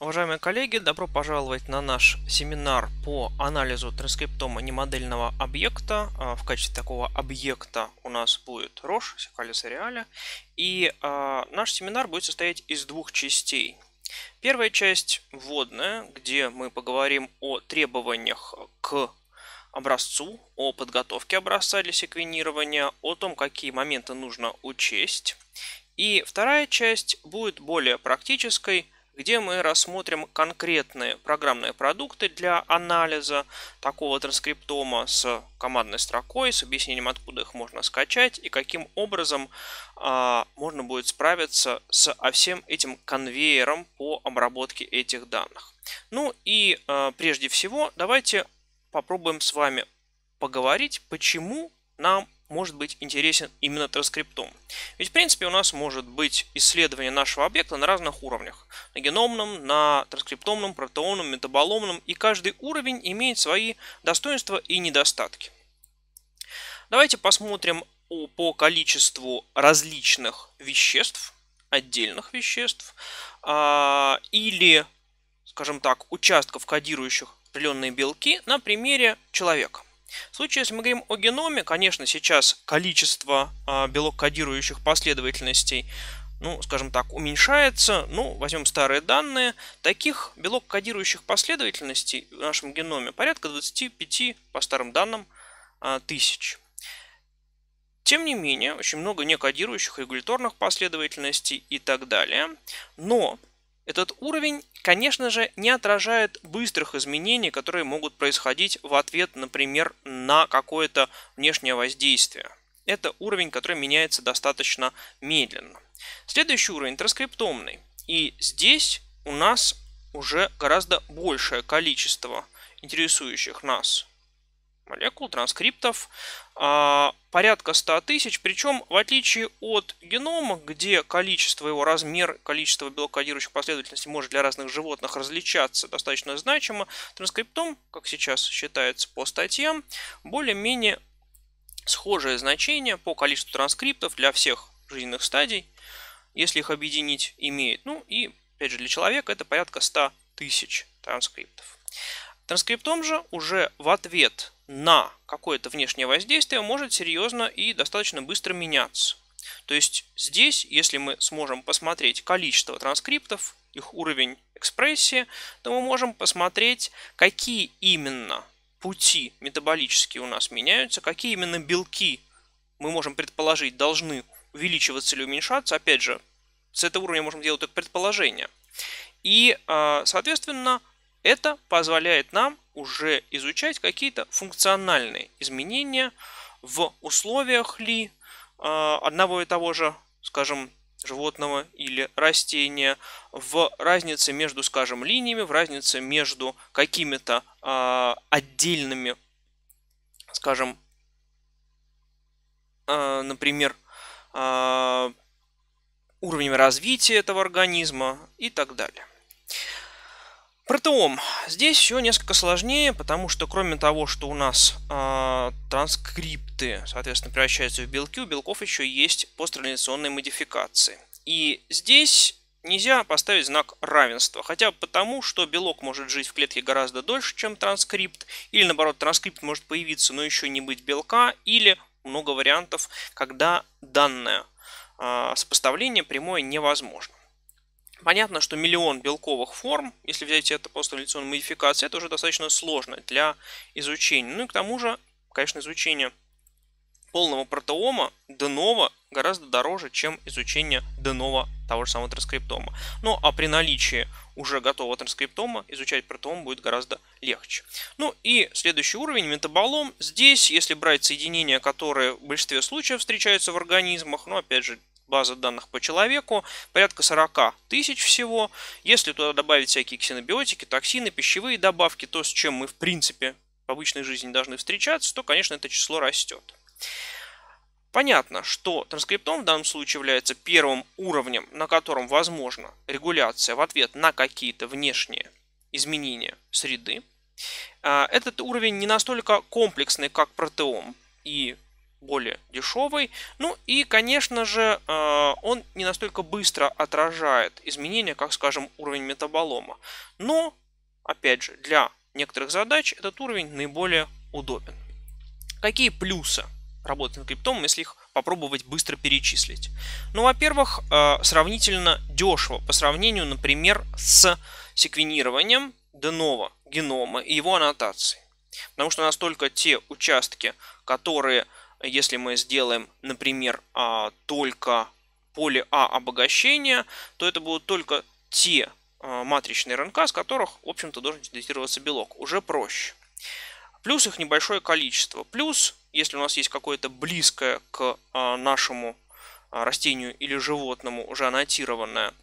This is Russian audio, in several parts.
Уважаемые коллеги, добро пожаловать на наш семинар по анализу транскриптома немодельного объекта. А, в качестве такого объекта у нас будет Roche, Сикалис Реаля. И а, наш семинар будет состоять из двух частей. Первая часть вводная, где мы поговорим о требованиях к образцу, о подготовке образца для секвенирования, о том, какие моменты нужно учесть. И вторая часть будет более практической – где мы рассмотрим конкретные программные продукты для анализа такого транскриптома с командной строкой, с объяснением, откуда их можно скачать и каким образом а, можно будет справиться со а, всем этим конвейером по обработке этих данных. Ну и а, прежде всего давайте попробуем с вами поговорить, почему нам может быть интересен именно транскриптом. Ведь в принципе у нас может быть исследование нашего объекта на разных уровнях. На геномном, на транскриптомном, протеонном, метаболомном. И каждый уровень имеет свои достоинства и недостатки. Давайте посмотрим по количеству различных веществ, отдельных веществ, а, или, скажем так, участков, кодирующих определенные белки на примере человека. В случае, если мы говорим о геноме, конечно, сейчас количество а, белок кодирующих последовательностей ну, скажем так, уменьшается. Ну, возьмем старые данные. Таких белок кодирующих последовательностей в нашем геноме порядка 25, по старым данным, а, тысяч. Тем не менее, очень много некодирующих регуляторных последовательностей и так далее. Но этот уровень, конечно же, не отражает быстрых изменений, которые могут происходить в ответ, например, на какое-то внешнее воздействие. Это уровень, который меняется достаточно медленно. Следующий уровень транскриптомный. И здесь у нас уже гораздо большее количество интересующих нас молекул, транскриптов, а, порядка 100 тысяч. Причем, в отличие от генома, где количество его размер, количество белокодирующих последовательностей может для разных животных различаться достаточно значимо, транскриптом, как сейчас считается по статьям, более-менее схожее значение по количеству транскриптов для всех жизненных стадий, если их объединить, имеет. Ну и, опять же, для человека это порядка 100 тысяч транскриптов. Транскриптом же уже в ответ на какое-то внешнее воздействие может серьезно и достаточно быстро меняться. То есть здесь, если мы сможем посмотреть количество транскриптов, их уровень экспрессии, то мы можем посмотреть, какие именно пути метаболические у нас меняются, какие именно белки мы можем предположить должны увеличиваться или уменьшаться. Опять же, с этого уровня можем делать только предположение. И, а, соответственно, это позволяет нам уже изучать какие-то функциональные изменения в условиях ли а, одного и того же, скажем, животного или растения, в разнице между, скажем, линиями, в разнице между какими-то а, отдельными, скажем, а, например, уровнями развития этого организма и так далее. Протеом. Здесь все несколько сложнее, потому что кроме того, что у нас э, транскрипты, соответственно, превращаются в белки, у белков еще есть пострелинационные модификации. И здесь нельзя поставить знак равенства. Хотя бы потому, что белок может жить в клетке гораздо дольше, чем транскрипт. Или наоборот, транскрипт может появиться, но еще не быть белка. Или много вариантов, когда данное э, сопоставление прямое невозможно. Понятно, что миллион белковых форм, если взять это просто реляционной модификации, это уже достаточно сложно для изучения. Ну и к тому же, конечно, изучение полного протеома Денова гораздо дороже, чем изучение Денова того же самого транскриптома. Ну а при наличии уже готового транскриптома изучать протеом будет гораздо легче. Ну и следующий уровень метаболом. Здесь, если брать соединения, которые в большинстве случаев встречаются в организмах, ну опять же база данных по человеку, порядка 40 тысяч всего. Если туда добавить всякие ксенобиотики, токсины, пищевые добавки, то, с чем мы в принципе в обычной жизни должны встречаться, то, конечно, это число растет. Понятно, что транскриптом в данном случае является первым уровнем, на котором возможна регуляция в ответ на какие-то внешние изменения среды. А, этот уровень не настолько комплексный, как протеом и более дешевый. Ну и, конечно же, э, он не настолько быстро отражает изменения, как, скажем, уровень метаболома. Но, опять же, для некоторых задач этот уровень наиболее удобен. Какие плюсы работы на криптом, если их попробовать быстро перечислить? Ну, во-первых, э, сравнительно дешево по сравнению, например, с секвенированием Денова генома и его аннотацией, Потому что настолько те участки, которые если мы сделаем, например, а, только поле А обогащения, то это будут только те а, матричные РНК, с которых, в общем-то, должен детектироваться белок. Уже проще. Плюс их небольшое количество. Плюс, если у нас есть какое-то близкое к а, нашему растению или животному уже аннотированное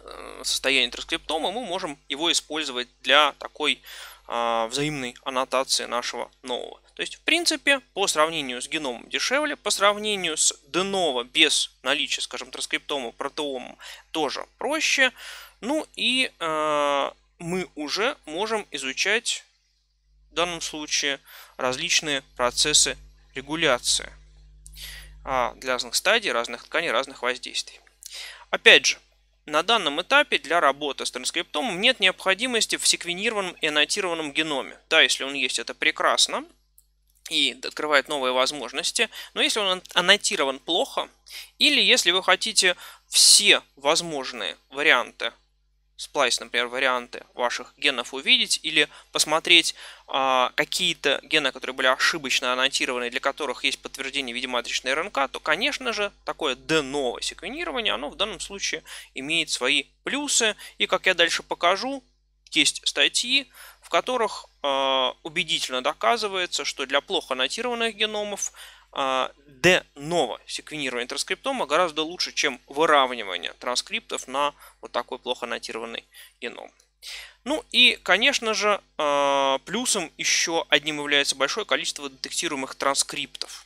э, состояние транскриптома, мы можем его использовать для такой взаимной аннотации нашего нового. То есть, в принципе, по сравнению с геномом дешевле, по сравнению с Денова без наличия, скажем, транскриптома, протеома тоже проще. Ну и э, мы уже можем изучать в данном случае различные процессы регуляции а, для разных стадий, разных тканей, разных воздействий. Опять же, на данном этапе для работы с транскриптомом нет необходимости в секвенированном и аннотированном геноме. Да, если он есть, это прекрасно и открывает новые возможности. Но если он аннотирован плохо, или если вы хотите все возможные варианты, сплайс, например, варианты ваших генов увидеть, или посмотреть а, какие-то гены, которые были ошибочно аннотированы, для которых есть подтверждение в виде матричной РНК, то, конечно же, такое деново секвенирование, оно в данном случае имеет свои плюсы. И, как я дальше покажу, есть статьи, в которых э, убедительно доказывается, что для плохо аннотированных геномов э, де-ново секвенирование транскриптома гораздо лучше, чем выравнивание транскриптов на вот такой плохо аннотированный геном. Ну и, конечно же, э, плюсом еще одним является большое количество детектируемых транскриптов.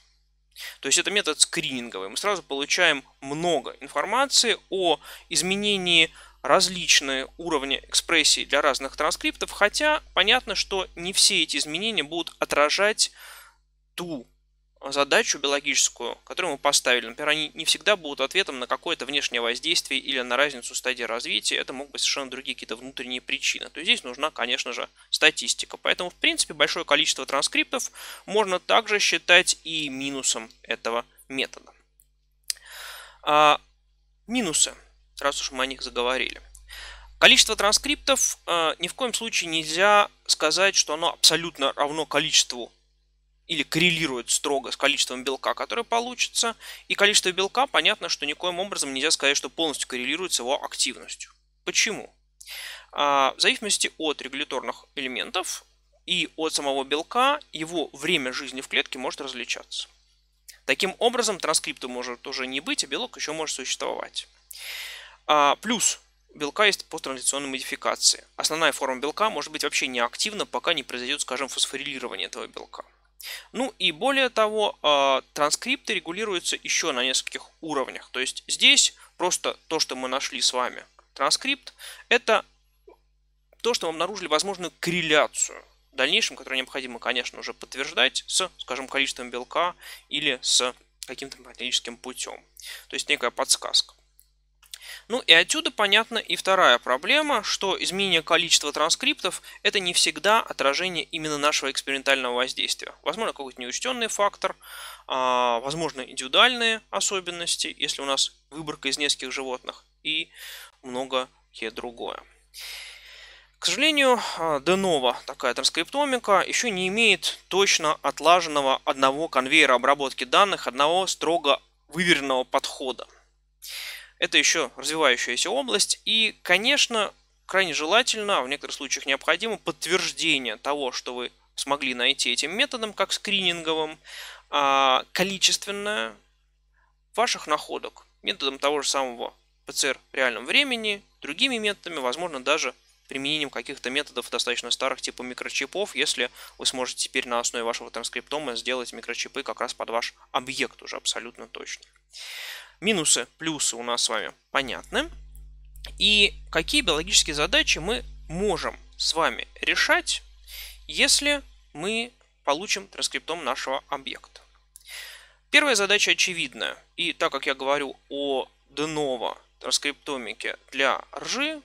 То есть это метод скрининговый. Мы сразу получаем много информации о изменении различные уровни экспрессии для разных транскриптов, хотя понятно, что не все эти изменения будут отражать ту задачу биологическую, которую мы поставили. Например, они не всегда будут ответом на какое-то внешнее воздействие или на разницу стадии развития. Это могут быть совершенно другие какие-то внутренние причины. То есть здесь нужна, конечно же, статистика. Поэтому, в принципе, большое количество транскриптов можно также считать и минусом этого метода. А, минусы раз уж мы о них заговорили. Количество транскриптов э, ни в коем случае нельзя сказать, что оно абсолютно равно количеству или коррелирует строго с количеством белка, которое получится. И количество белка, понятно, что никоим образом нельзя сказать, что полностью коррелирует с его активностью. Почему? А, в зависимости от регуляторных элементов и от самого белка, его время жизни в клетке может различаться. Таким образом, транскрипта может уже не быть, а белок еще может существовать. А, плюс белка есть посттранзляционной модификации. Основная форма белка может быть вообще неактивна, пока не произойдет, скажем, фосфорилирование этого белка. Ну и более того, а, транскрипты регулируются еще на нескольких уровнях. То есть здесь просто то, что мы нашли с вами, транскрипт, это то, что мы обнаружили возможную корреляцию в дальнейшем, которую необходимо, конечно, уже подтверждать с, скажем, количеством белка или с каким-то математическим путем. То есть некая подсказка. Ну и отсюда понятна и вторая проблема, что изменение количества транскриптов – это не всегда отражение именно нашего экспериментального воздействия. Возможно, какой-то неучтенный фактор, а, возможно, индивидуальные особенности, если у нас выборка из нескольких животных и многое другое. К сожалению, а, Денова, такая транскриптомика, еще не имеет точно отлаженного одного конвейера обработки данных, одного строго выверенного подхода, это еще развивающаяся область. И, конечно, крайне желательно, а в некоторых случаях необходимо, подтверждение того, что вы смогли найти этим методом, как скрининговым, а, количественное ваших находок методом того же самого ПЦР в реальном времени, другими методами, возможно, даже применением каких-то методов достаточно старых, типа микрочипов, если вы сможете теперь на основе вашего транскриптома сделать микрочипы как раз под ваш объект уже абсолютно точно. Минусы, плюсы у нас с вами понятны. И какие биологические задачи мы можем с вами решать, если мы получим транскриптом нашего объекта. Первая задача очевидная. И так как я говорю о Денова транскриптомике для ржи,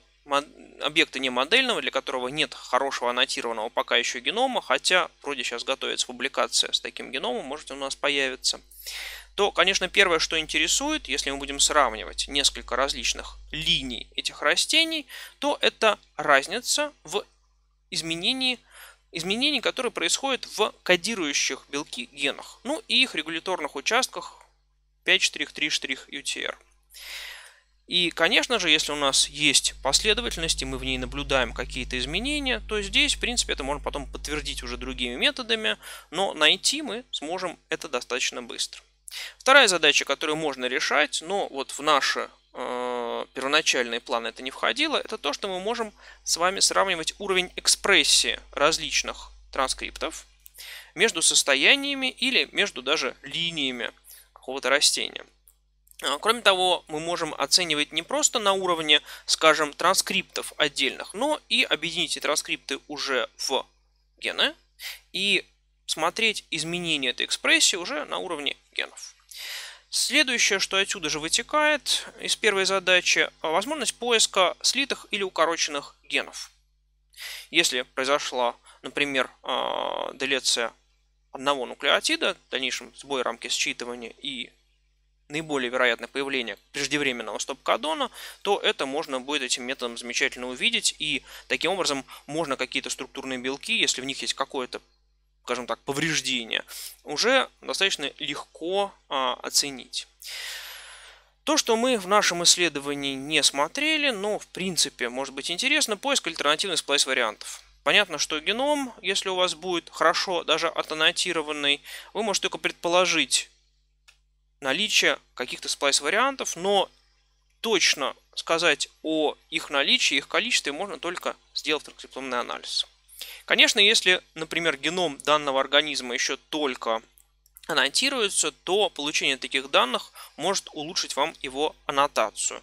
объекта не модельного, для которого нет хорошего аннотированного пока еще генома, хотя вроде сейчас готовится публикация с таким геномом, может у нас появится – то, конечно, первое, что интересует, если мы будем сравнивать несколько различных линий этих растений, то это разница в изменении изменений, которые происходят в кодирующих белки генах, ну и их регуляторных участках 5'3'UTR. И, конечно же, если у нас есть последовательность, и мы в ней наблюдаем какие-то изменения, то здесь, в принципе, это можно потом подтвердить уже другими методами, но найти мы сможем это достаточно быстро. Вторая задача, которую можно решать, но вот в наши э, первоначальные планы это не входило, это то, что мы можем с вами сравнивать уровень экспрессии различных транскриптов между состояниями или между даже линиями какого-то растения. А, кроме того, мы можем оценивать не просто на уровне, скажем, транскриптов отдельных, но и объединить эти транскрипты уже в гены и смотреть изменения этой экспрессии уже на уровне генов. Следующее, что отсюда же вытекает из первой задачи, э, возможность поиска слитых или укороченных генов. Если произошла, например, э, делеция одного нуклеотида, в дальнейшем сбой рамки считывания и наиболее вероятное появление преждевременного стоп-кодона, то это можно будет этим методом замечательно увидеть, и таким образом можно какие-то структурные белки, если в них есть какое-то скажем так, повреждения, уже достаточно легко а, оценить. То, что мы в нашем исследовании не смотрели, но в принципе может быть интересно, поиск альтернативных сплайс-вариантов. Понятно, что геном, если у вас будет хорошо даже отаннотированный, вы можете только предположить наличие каких-то сплайс-вариантов, но точно сказать о их наличии, их количестве можно только сделав транскриптомный анализ. Конечно, если, например, геном данного организма еще только аннотируется, то получение таких данных может улучшить вам его аннотацию.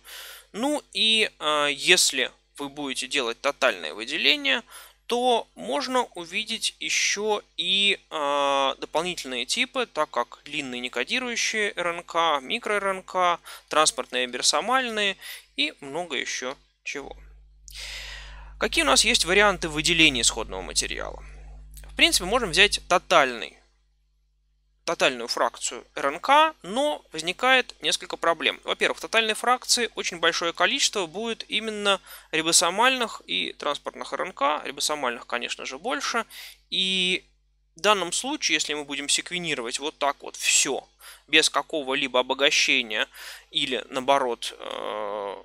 Ну и э, если вы будете делать тотальное выделение, то можно увидеть еще и э, дополнительные типы, так как длинные некодирующие РНК, микро РНК, транспортные берсомальные и много еще чего. Какие у нас есть варианты выделения исходного материала? В принципе, можем взять тотальный, тотальную фракцию РНК, но возникает несколько проблем. Во-первых, в тотальной фракции очень большое количество будет именно рибосомальных и транспортных РНК. Рибосомальных, конечно же, больше. И в данном случае, если мы будем секвенировать вот так вот все, без какого-либо обогащения или, наоборот, э,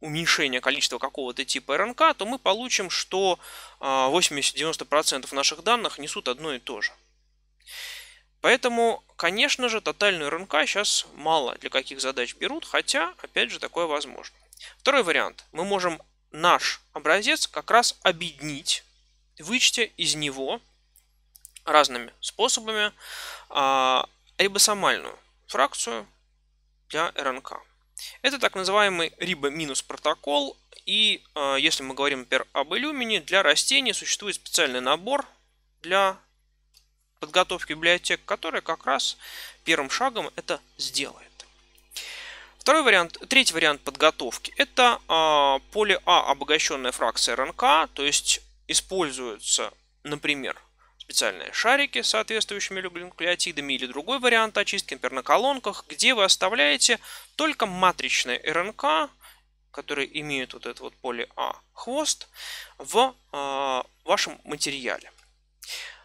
уменьшения количества какого-то типа РНК, то мы получим, что 80-90% а, наших данных несут одно и то же. Поэтому, конечно же, тотальную РНК сейчас мало для каких задач берут, хотя, опять же, такое возможно. Второй вариант. Мы можем наш образец как раз объединить, вычтя из него разными способами а, рибосомальную фракцию для РНК. Это так называемый рибо-минус протокол. И э, если мы говорим, например, об иллюмине, для растений существует специальный набор для подготовки библиотек, который как раз первым шагом это сделает. Второй вариант, третий вариант подготовки – это э, поле А обогащенная фракция РНК, то есть используется, например, специальные шарики с соответствующими нуклеотидами или другой вариант очистки, например, на колонках, где вы оставляете только матричные РНК, которые имеют вот это вот поле А хвост, в э, вашем материале.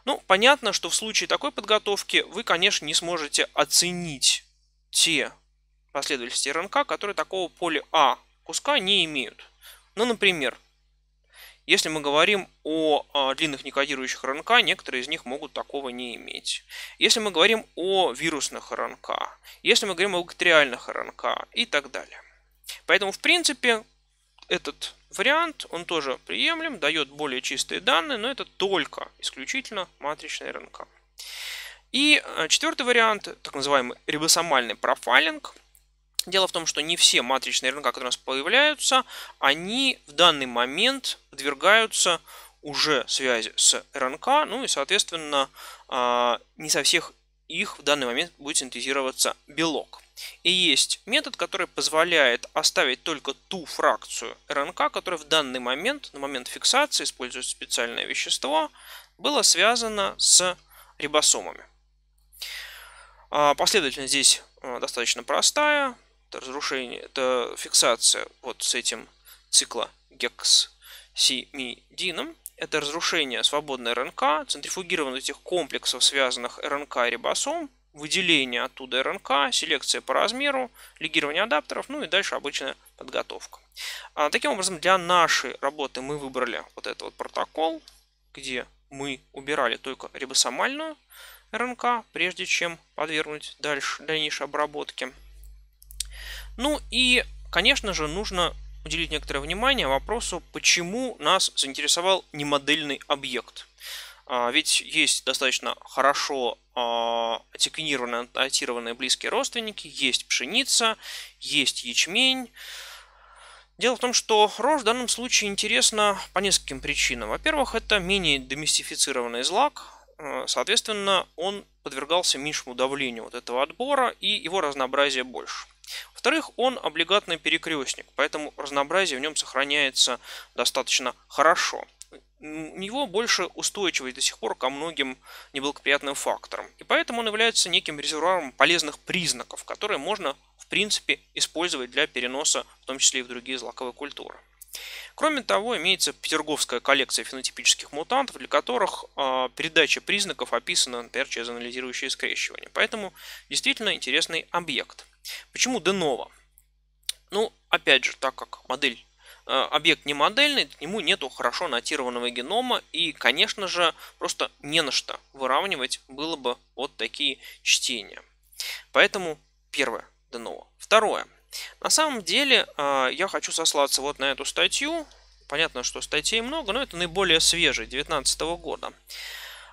Ну, понятно, что в случае такой подготовки вы, конечно, не сможете оценить те последовательности РНК, которые такого поля А куска не имеют. Ну, например, если мы говорим о а, длинных некодирующих РНК, некоторые из них могут такого не иметь. Если мы говорим о вирусных РНК, если мы говорим о бактериальных РНК и так далее. Поэтому, в принципе, этот вариант, он тоже приемлем, дает более чистые данные, но это только исключительно матричная РНК. И а, четвертый вариант, так называемый рибосомальный профайлинг – Дело в том, что не все матричные РНК, которые у нас появляются, они в данный момент подвергаются уже связи с РНК, ну и, соответственно, а, не со всех их в данный момент будет синтезироваться белок. И есть метод, который позволяет оставить только ту фракцию РНК, которая в данный момент, на момент фиксации, используя специальное вещество, была связана с рибосомами. А, последовательность здесь а, достаточно простая. Это разрушение, это фиксация вот с этим цикла гексимидином. Это разрушение свободной РНК, центрифугирование этих комплексов, связанных РНК и рибосом, выделение оттуда РНК, селекция по размеру, лигирование адаптеров, ну и дальше обычная подготовка. А, таким образом, для нашей работы мы выбрали вот этот вот протокол, где мы убирали только рибосомальную РНК, прежде чем подвергнуть дальше, дальнейшей обработке. Ну и, конечно же, нужно уделить некоторое внимание вопросу, почему нас заинтересовал не модельный объект. А, ведь есть достаточно хорошо отекинированные, а, аннотированные близкие родственники, есть пшеница, есть ячмень. Дело в том, что рожь в данном случае интересна по нескольким причинам. Во-первых, это менее доместифицированный злак, а, соответственно, он подвергался меньшему давлению вот этого отбора, и его разнообразие больше. Во-вторых, он облигатный перекрестник, поэтому разнообразие в нем сохраняется достаточно хорошо. У него больше устойчивость до сих пор ко многим неблагоприятным факторам. И поэтому он является неким резервуаром полезных признаков, которые можно, в принципе, использовать для переноса, в том числе и в другие злаковые культуры. Кроме того, имеется петерговская коллекция фенотипических мутантов, для которых э, передача признаков описана, например, через анализирующее скрещивание. Поэтому действительно интересный объект – Почему Денова? Ну, опять же, так как модель э, объект не модельный, к нему нету хорошо нотированного генома, и, конечно же, просто не на что выравнивать было бы вот такие чтения. Поэтому первое, Денова. Второе. На самом деле, э, я хочу сослаться вот на эту статью. Понятно, что статей много, но это наиболее свежий 2019 года.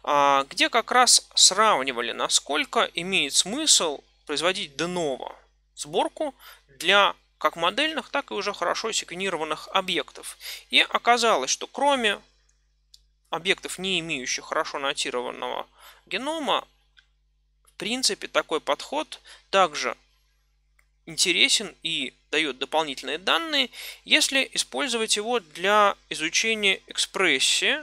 А, где как раз сравнивали, насколько имеет смысл производить Денова сборку для как модельных, так и уже хорошо секвенированных объектов. И оказалось, что кроме объектов, не имеющих хорошо нотированного генома, в принципе такой подход также интересен и дает дополнительные данные, если использовать его для изучения экспрессии,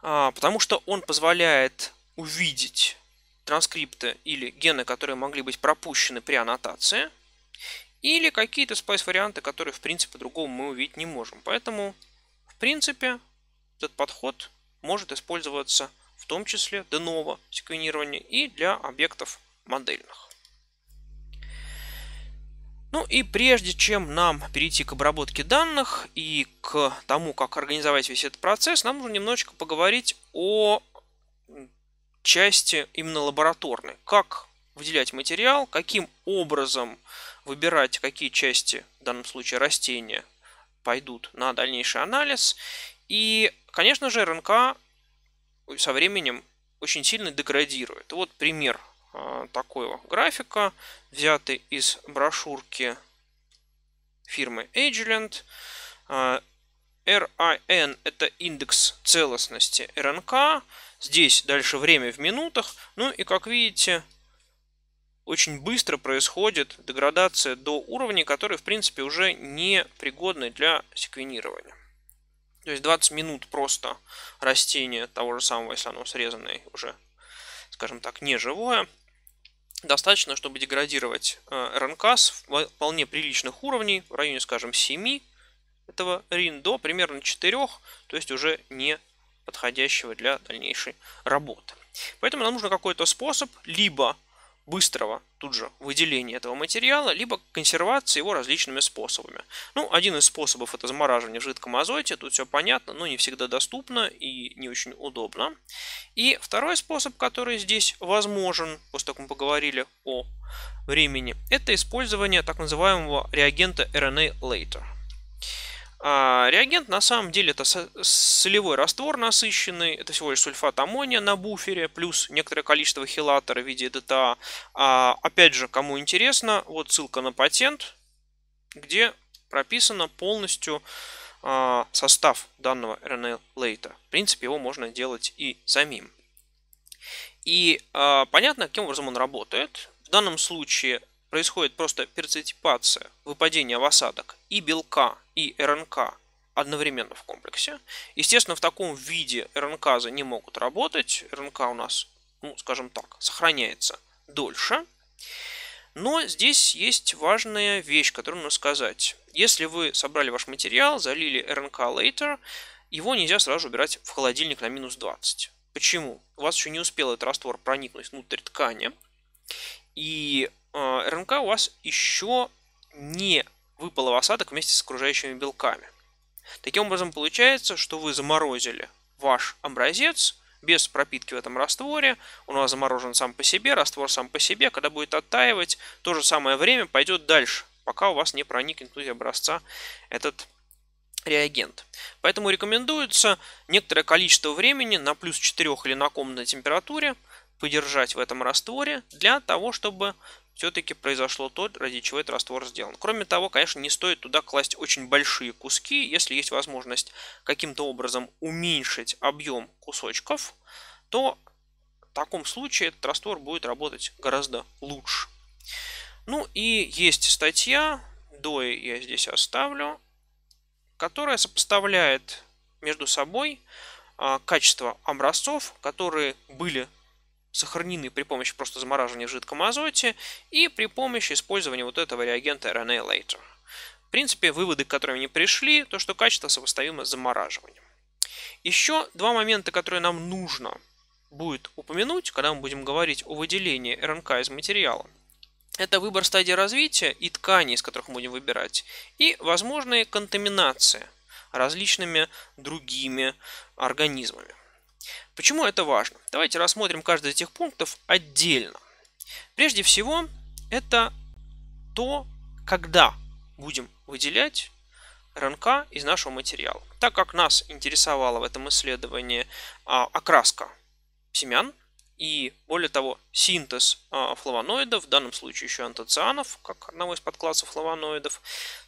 а, потому что он позволяет увидеть транскрипты или гены, которые могли быть пропущены при аннотации, или какие-то спайс-варианты, которые, в принципе, другого мы увидеть не можем. Поэтому, в принципе, этот подход может использоваться в том числе для нового секвенирования и для объектов модельных. Ну и прежде чем нам перейти к обработке данных и к тому, как организовать весь этот процесс, нам нужно немножечко поговорить о части именно лабораторной. Как выделять материал, каким образом выбирать, какие части, в данном случае растения, пойдут на дальнейший анализ. И, конечно же, РНК со временем очень сильно деградирует. Вот пример а, такого графика, взятый из брошюрки фирмы Agilent. А, RIN – это индекс целостности РНК. Здесь дальше время в минутах. Ну и как видите, очень быстро происходит деградация до уровней, которые в принципе уже не пригодны для секвенирования. То есть 20 минут просто растение того же самого, если оно срезанное уже, скажем так, не живое, достаточно, чтобы деградировать э, РНК с вполне приличных уровней, в районе, скажем, 7 этого рин до примерно 4, то есть уже не подходящего для дальнейшей работы. Поэтому нам нужно какой-то способ либо быстрого тут же выделения этого материала, либо консервации его различными способами. Ну, один из способов это замораживание в жидком азоте, тут все понятно, но не всегда доступно и не очень удобно. И второй способ, который здесь возможен, после того, как мы поговорили о времени, это использование так называемого реагента RNA Later. А реагент на самом деле это солевой раствор насыщенный, это всего лишь сульфат аммония на буфере, плюс некоторое количество хилатора в виде ДТА. А, опять же, кому интересно, вот ссылка на патент, где прописано полностью а, состав данного РНЛ-лейта. В принципе, его можно делать и самим. И а, понятно, каким образом он работает. В данном случае происходит просто перцетипация, выпадение в осадок и белка и РНК одновременно в комплексе. Естественно, в таком виде РНКазы не могут работать. РНК у нас, ну, скажем так, сохраняется дольше. Но здесь есть важная вещь, которую нужно сказать. Если вы собрали ваш материал, залили РНК later, его нельзя сразу убирать в холодильник на минус 20. Почему? У вас еще не успел этот раствор проникнуть внутрь ткани, и э, РНК у вас еще не выпало в осадок вместе с окружающими белками. Таким образом получается, что вы заморозили ваш образец без пропитки в этом растворе. Он у вас заморожен сам по себе, раствор сам по себе. Когда будет оттаивать, то же самое время пойдет дальше, пока у вас не проникнет внутрь образца этот реагент. Поэтому рекомендуется некоторое количество времени на плюс 4 или на комнатной температуре подержать в этом растворе для того, чтобы все-таки произошло то, ради чего этот раствор сделан. Кроме того, конечно, не стоит туда класть очень большие куски. Если есть возможность каким-то образом уменьшить объем кусочков, то в таком случае этот раствор будет работать гораздо лучше. Ну и есть статья, до я здесь оставлю, которая сопоставляет между собой а, качество образцов, которые были сохранены при помощи просто замораживания в жидком азоте и при помощи использования вот этого реагента RNA Later. В принципе, выводы, к которым они пришли, то, что качество сопоставимо с замораживанием. Еще два момента, которые нам нужно будет упомянуть, когда мы будем говорить о выделении РНК из материала. Это выбор стадии развития и тканей, из которых мы будем выбирать, и возможные контаминации различными другими организмами. Почему это важно? Давайте рассмотрим каждый из этих пунктов отдельно. Прежде всего, это то, когда будем выделять РНК из нашего материала. Так как нас интересовала в этом исследовании а, окраска семян и, более того, синтез а, флавоноидов, в данном случае еще антоцианов, как одного из подклассов флавоноидов,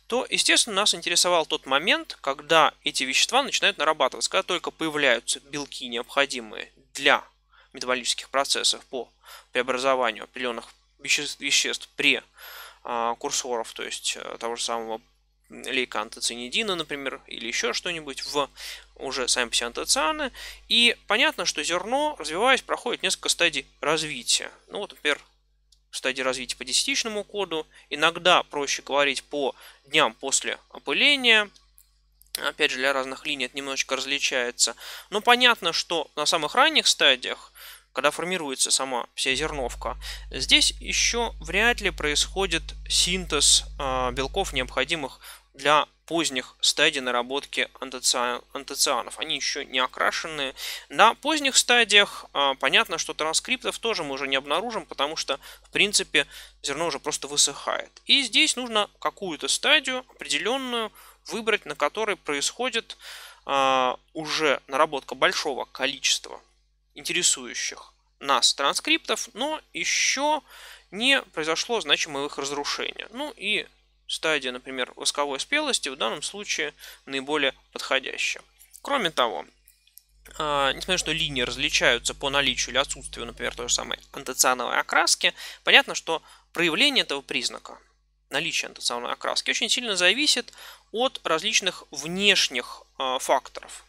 то, естественно, нас интересовал тот момент, когда эти вещества начинают нарабатываться, когда только появляются белки, необходимые для метаболических процессов по преобразованию определенных веществ, веществ при э, курсоров, то есть э, того же самого лейкоантоцианидина, например, или еще что-нибудь в уже сами псиантоцианы. И понятно, что зерно, развиваясь, проходит несколько стадий развития. Ну вот, например, стадии развития по десятичному коду. Иногда проще говорить по дням после опыления. Опять же, для разных линий это немножечко различается. Но понятно, что на самых ранних стадиях когда формируется сама вся зерновка. Здесь еще вряд ли происходит синтез а, белков, необходимых для поздних стадий наработки антоцианов. Они еще не окрашенные. На поздних стадиях а, понятно, что транскриптов тоже мы уже не обнаружим, потому что, в принципе, зерно уже просто высыхает. И здесь нужно какую-то стадию определенную выбрать, на которой происходит а, уже наработка большого количества интересующих нас транскриптов, но еще не произошло значимого их разрушения. Ну и стадия, например, восковой спелости в данном случае наиболее подходящая. Кроме того, а, несмотря на что линии различаются по наличию или отсутствию, например, той же самой антоциановой окраски, понятно, что проявление этого признака, наличие антоциановой окраски, очень сильно зависит от различных внешних а, факторов.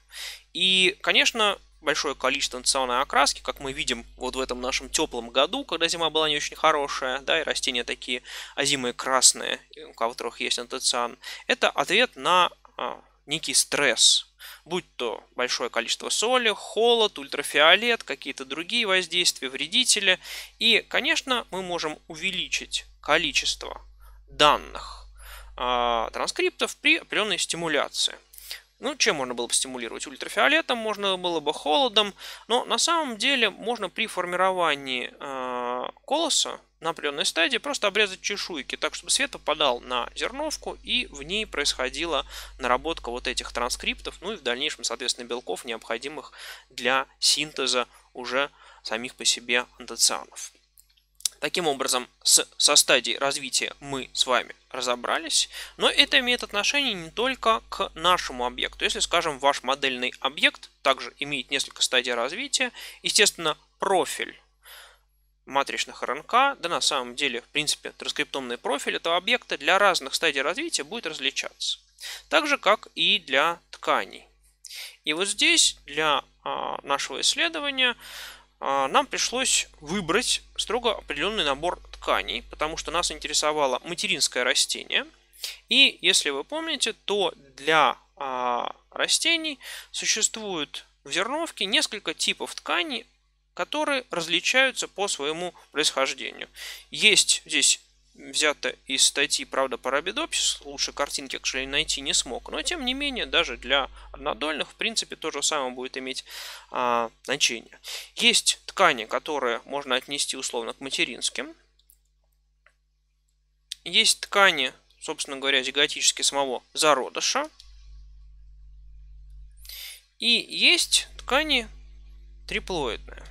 И, конечно, большое количество национальной окраски, как мы видим вот в этом нашем теплом году, когда зима была не очень хорошая, да, и растения такие озимые красные, у которых есть антоциан, это ответ на а, некий стресс, будь то большое количество соли, холод, ультрафиолет, какие-то другие воздействия, вредители. И, конечно, мы можем увеличить количество данных а, транскриптов при определенной стимуляции. Ну, чем можно было бы стимулировать? Ультрафиолетом, можно было бы холодом. Но на самом деле можно при формировании э, колоса на определенной стадии просто обрезать чешуйки, так чтобы свет попадал на зерновку и в ней происходила наработка вот этих транскриптов, ну и в дальнейшем, соответственно, белков, необходимых для синтеза уже самих по себе антоцианов. Таким образом, с, со стадией развития мы с вами разобрались, но это имеет отношение не только к нашему объекту. Если, скажем, ваш модельный объект также имеет несколько стадий развития, естественно, профиль матричных РНК, да на самом деле, в принципе, транскриптомный профиль этого объекта для разных стадий развития будет различаться. Так же, как и для тканей. И вот здесь для а, нашего исследования а, нам пришлось выбрать строго определенный набор тканей, потому что нас интересовало материнское растение. И если вы помните, то для а, растений существуют в зерновке несколько типов тканей, которые различаются по своему происхождению. Есть здесь взято из статьи «Правда по Рабидопсис». Лучше картинки, к сожалению, найти не смог. Но, тем не менее, даже для однодольных, в принципе, то же самое будет иметь а, значение. Есть ткани, которые можно отнести условно к материнским. Есть ткани, собственно говоря, зиготически самого зародыша. И есть ткани триплоидные.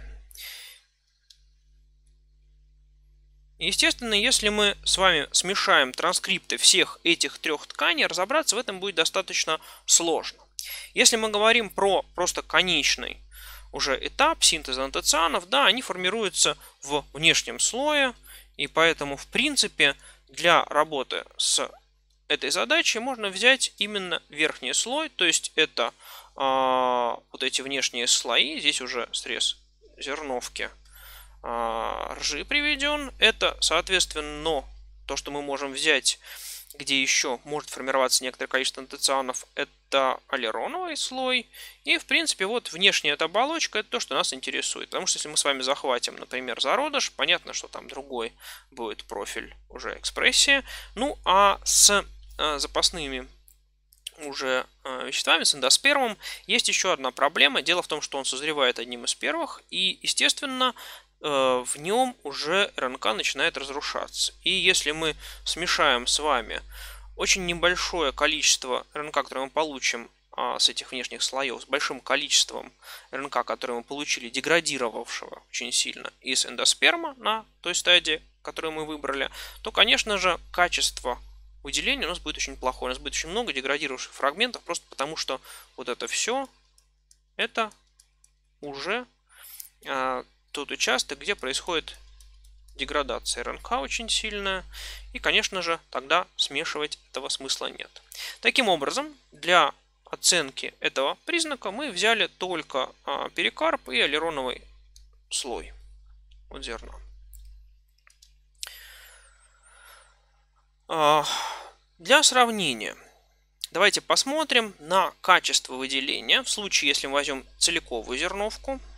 Естественно, если мы с вами смешаем транскрипты всех этих трех тканей, разобраться в этом будет достаточно сложно. Если мы говорим про просто конечный уже этап синтеза антоцианов, да, они формируются в внешнем слое, и поэтому, в принципе, для работы с этой задачей можно взять именно верхний слой, то есть это э, вот эти внешние слои, здесь уже срез зерновки, а, ржи приведен. Это, соответственно, то, что мы можем взять, где еще может формироваться некоторое количество нотационов, это алероновый слой. И, в принципе, вот внешняя эта оболочка, это то, что нас интересует. Потому что если мы с вами захватим, например, зародыш, понятно, что там другой будет профиль уже экспрессии. Ну, а с э, запасными уже э, веществами, с эндоспермом, есть еще одна проблема. Дело в том, что он созревает одним из первых, и, естественно, Э, в нем уже РНК начинает разрушаться. И если мы смешаем с вами очень небольшое количество РНК, которое мы получим а, с этих внешних слоев, с большим количеством РНК, которое мы получили, деградировавшего очень сильно из эндосперма на той стадии, которую мы выбрали, то, конечно же, качество выделения у нас будет очень плохое. У нас будет очень много деградировавших фрагментов, просто потому что вот это все, это уже а, тот участок, где происходит деградация РНК очень сильная. И, конечно же, тогда смешивать этого смысла нет. Таким образом, для оценки этого признака мы взяли только а, перикарп и алероновый слой от зерна. А, для сравнения давайте посмотрим на качество выделения в случае, если мы возьмем целиковую зерновку –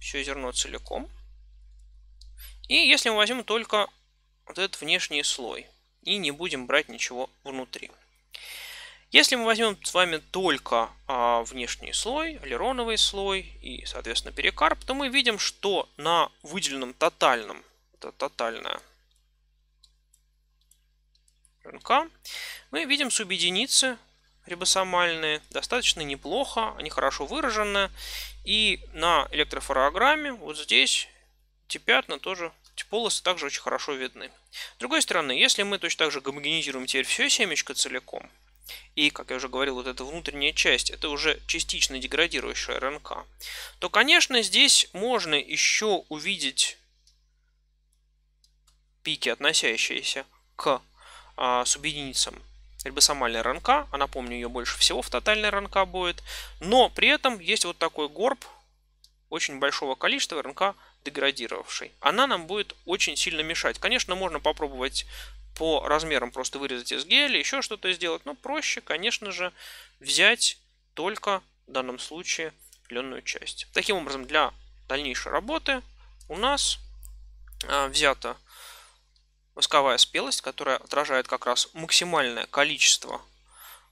все зерно целиком. И если мы возьмем только вот этот внешний слой и не будем брать ничего внутри. Если мы возьмем с вами только а, внешний слой, алероновый слой и, соответственно, перикарп, то мы видим, что на выделенном тотальном, это тотальная РНК, мы видим субъединицы рибосомальные, достаточно неплохо, они хорошо выражены. И на электрофорограмме вот здесь эти пятна тоже, эти полосы также очень хорошо видны. С другой стороны, если мы точно так же гомогенизируем теперь все семечко целиком, и, как я уже говорил, вот эта внутренняя часть, это уже частично деградирующая РНК, то, конечно, здесь можно еще увидеть пики, относящиеся к а, субъединицам рибосомальной РНК, а напомню, ее больше всего в тотальной РНК будет, но при этом есть вот такой горб очень большого количества РНК деградировавшей. Она нам будет очень сильно мешать. Конечно, можно попробовать по размерам просто вырезать из геля, еще что-то сделать, но проще, конечно же, взять только в данном случае пленную часть. Таким образом, для дальнейшей работы у нас а, взято восковая спелость, которая отражает как раз максимальное количество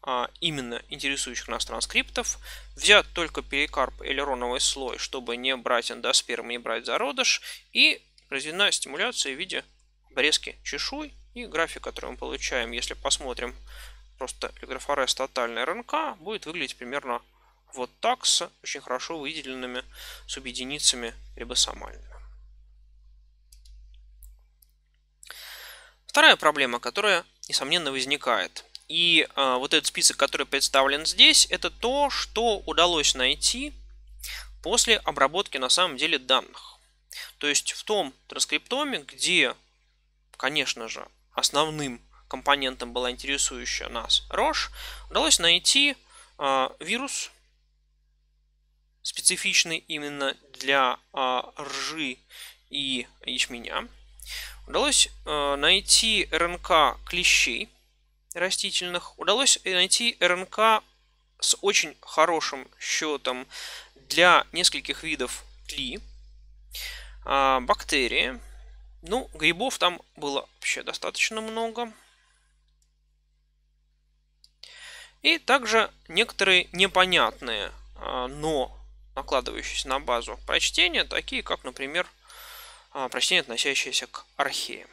а, именно интересующих нас транскриптов. Взят только перикарп элероновый слой, чтобы не брать эндосперм, не брать зародыш. И произведена стимуляция в виде обрезки чешуй. И график, который мы получаем, если посмотрим просто электрофорез тотальной РНК, будет выглядеть примерно вот так с очень хорошо выделенными субъединицами рибосомальными. Вторая проблема, которая, несомненно, возникает. И э, вот этот список, который представлен здесь, это то, что удалось найти после обработки на самом деле данных. То есть в том транскриптоме, где, конечно же, основным компонентом была интересующая нас рож, удалось найти э, вирус, специфичный именно для э, ржи и ячменя. Удалось э, найти РНК клещей растительных. Удалось э, найти РНК с очень хорошим счетом для нескольких видов тли, а, бактерии. Ну, грибов там было вообще достаточно много. И также некоторые непонятные, а, но накладывающиеся на базу прочтения, такие как, например, прочтение, а, относящееся к археям.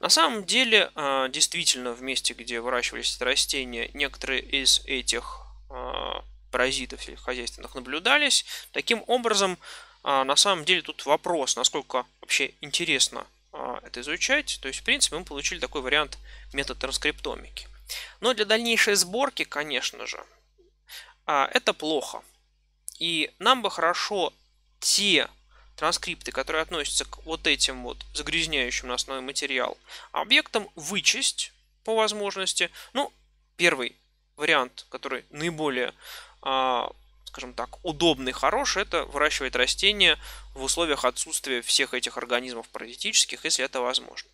На самом деле, а, действительно, в месте, где выращивались эти растения, некоторые из этих а, паразитов сельскохозяйственных наблюдались. Таким образом, на самом деле тут вопрос, насколько вообще интересно это изучать. То есть, в принципе, мы получили такой вариант метод транскриптомики. Но для дальнейшей сборки, конечно же, это плохо. И нам бы хорошо те транскрипты, которые относятся к вот этим вот загрязняющим основной материал объектам, вычесть по возможности. Ну, первый вариант, который наиболее, а, скажем так, удобный, хороший, это выращивать растения в условиях отсутствия всех этих организмов паразитических, если это возможно.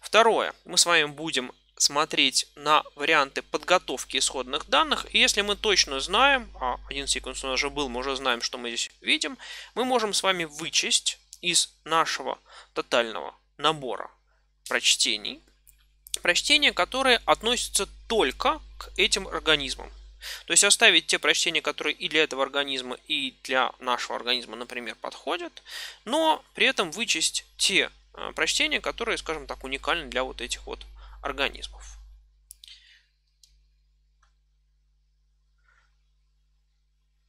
Второе. Мы с вами будем смотреть на варианты подготовки исходных данных. И если мы точно знаем, а один секунд у нас уже был, мы уже знаем, что мы здесь видим, мы можем с вами вычесть из нашего тотального набора прочтений, прочтения, которые относятся только к этим организмам. То есть оставить те прочтения, которые и для этого организма, и для нашего организма, например, подходят, но при этом вычесть те э, прочтения, которые, скажем так, уникальны для вот этих вот организмов.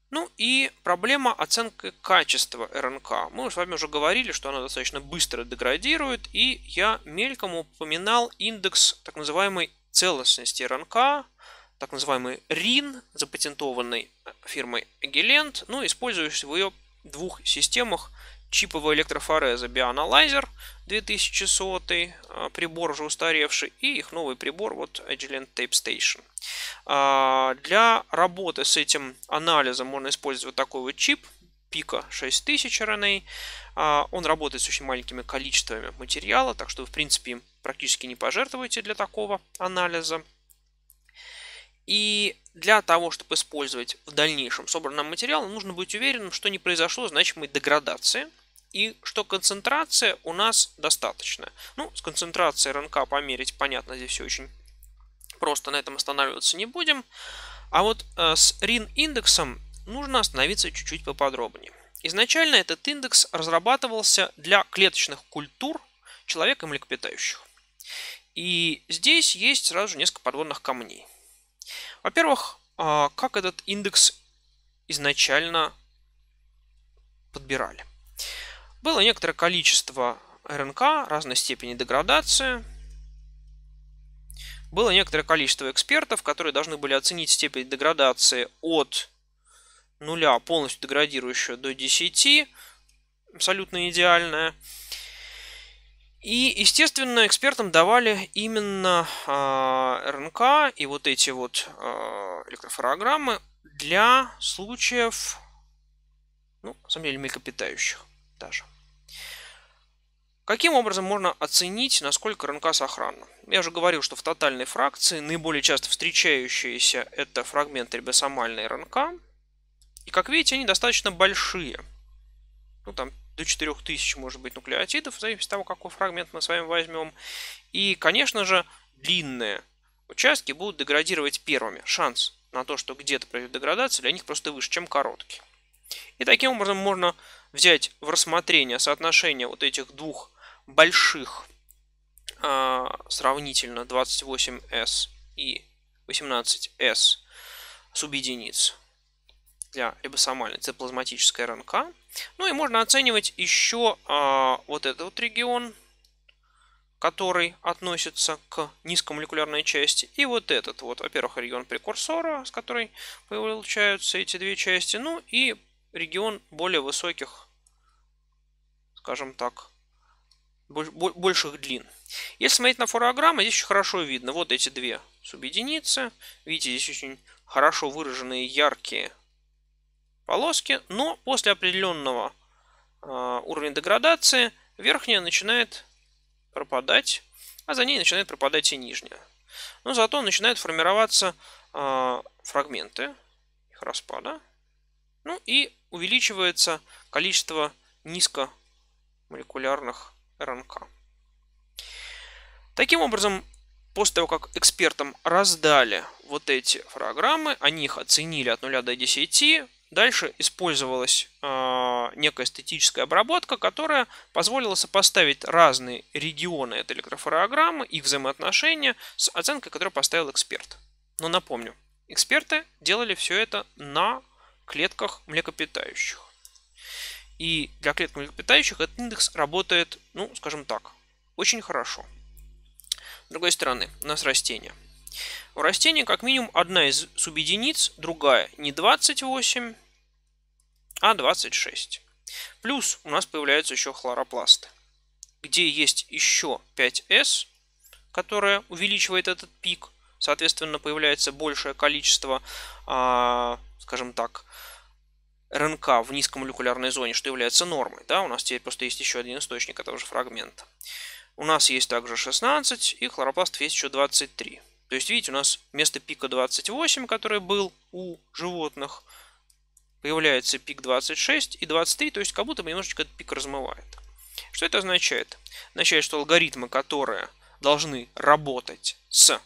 Ну и проблема оценки качества РНК. Мы с вами уже говорили, что она достаточно быстро деградирует, и я мельком упоминал индекс так называемой целостности РНК, так называемый РИН, запатентованный фирмой Agilent, ну, используясь в ее двух системах чиповая электрофореза Bioanalyzer 2100, а, прибор уже устаревший, и их новый прибор, вот Agilent Tape Station. А, для работы с этим анализом можно использовать вот такой вот чип, пика 6000 RNA. А, он работает с очень маленькими количествами материала, так что вы, в принципе, практически не пожертвуете для такого анализа. И для того, чтобы использовать в дальнейшем собранный материал, нужно быть уверенным, что не произошло значимой деградации и что концентрация у нас достаточная. Ну, с концентрацией РНК померить, понятно, здесь все очень просто, на этом останавливаться не будем. А вот э, с RIN-индексом нужно остановиться чуть-чуть поподробнее. Изначально этот индекс разрабатывался для клеточных культур человека и млекопитающих. И здесь есть сразу же несколько подводных камней – во-первых, а, как этот индекс изначально подбирали. Было некоторое количество РНК разной степени деградации. Было некоторое количество экспертов, которые должны были оценить степень деградации от нуля, полностью деградирующего до 10, абсолютно идеальная. И, естественно, экспертам давали именно э, РНК и вот эти вот э, а, электрофорограммы для случаев, ну, на самом деле, млекопитающих даже. Каким образом можно оценить, насколько РНК сохранна? Я уже говорил, что в тотальной фракции наиболее часто встречающиеся это фрагменты рибосомальной РНК. И, как видите, они достаточно большие. Ну, там до 4000 может быть нуклеотидов, в зависимости от того, какой фрагмент мы с вами возьмем. И, конечно же, длинные участки будут деградировать первыми. Шанс на то, что где-то произойдет деградация, для них просто выше, чем короткие. И таким образом можно взять в рассмотрение соотношение вот этих двух больших э, сравнительно 28s и 18s субъединиц для рибосомальной, это РНК, ну и можно оценивать еще а, вот этот вот регион, который относится к низкомолекулярной части, и вот этот вот, во-первых, регион прекурсора, с которой получаются эти две части, ну и регион более высоких, скажем так, больших длин. Если смотреть на форограммы, здесь очень хорошо видно вот эти две субъединицы. Видите, здесь очень хорошо выраженные яркие полоски, но после определенного а, уровня деградации верхняя начинает пропадать, а за ней начинает пропадать и нижняя. Но зато начинают формироваться а, фрагменты их распада. Ну и увеличивается количество низкомолекулярных РНК. Таким образом, после того, как экспертам раздали вот эти программы, они их оценили от 0 до 10, Дальше использовалась э, некая статическая обработка, которая позволила сопоставить разные регионы этой электрофорограммы, их взаимоотношения с оценкой, которую поставил эксперт. Но напомню, эксперты делали все это на клетках млекопитающих. И для клеток млекопитающих этот индекс работает, ну, скажем так, очень хорошо. С другой стороны, у нас растения – у растения как минимум одна из субъединиц, другая не 28, а 26. Плюс у нас появляются еще хлоропласты, где есть еще 5С, которая увеличивает этот пик. Соответственно, появляется большее количество, а, скажем так, РНК в низкомолекулярной зоне, что является нормой. Да? У нас теперь просто есть еще один источник этого же фрагмента. У нас есть также 16, и хлоропластов есть еще 23. То есть, видите, у нас вместо пика 28, который был у животных, появляется пик 26 и 23, то есть как будто бы немножечко этот пик размывает. Что это означает? Означает, что алгоритмы, которые должны работать с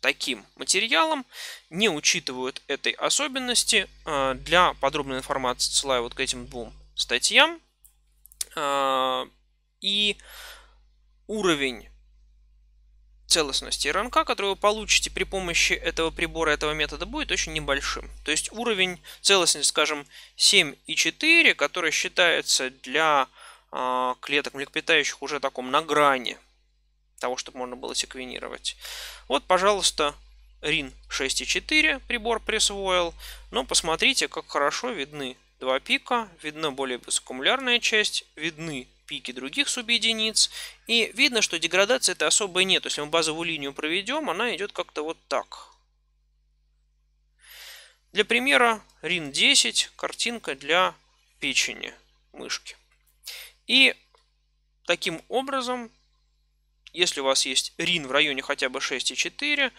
таким материалом, не учитывают этой особенности. А, для подробной информации ссылаю вот к этим двум статьям. А, и уровень целостности РНК, которую вы получите при помощи этого прибора, этого метода, будет очень небольшим. То есть уровень целостности, скажем, 7,4, который считается для э, клеток млекопитающих уже таком на грани того, чтобы можно было секвенировать. Вот, пожалуйста, RIN 6,4 прибор присвоил. Но посмотрите, как хорошо видны два пика, видна более высокомулярная часть, видны пики других субъединиц. И видно, что деградации это особой нет. Если мы базовую линию проведем, она идет как-то вот так. Для примера RIN10, картинка для печени мышки. И таким образом, если у вас есть RIN в районе хотя бы 6,4,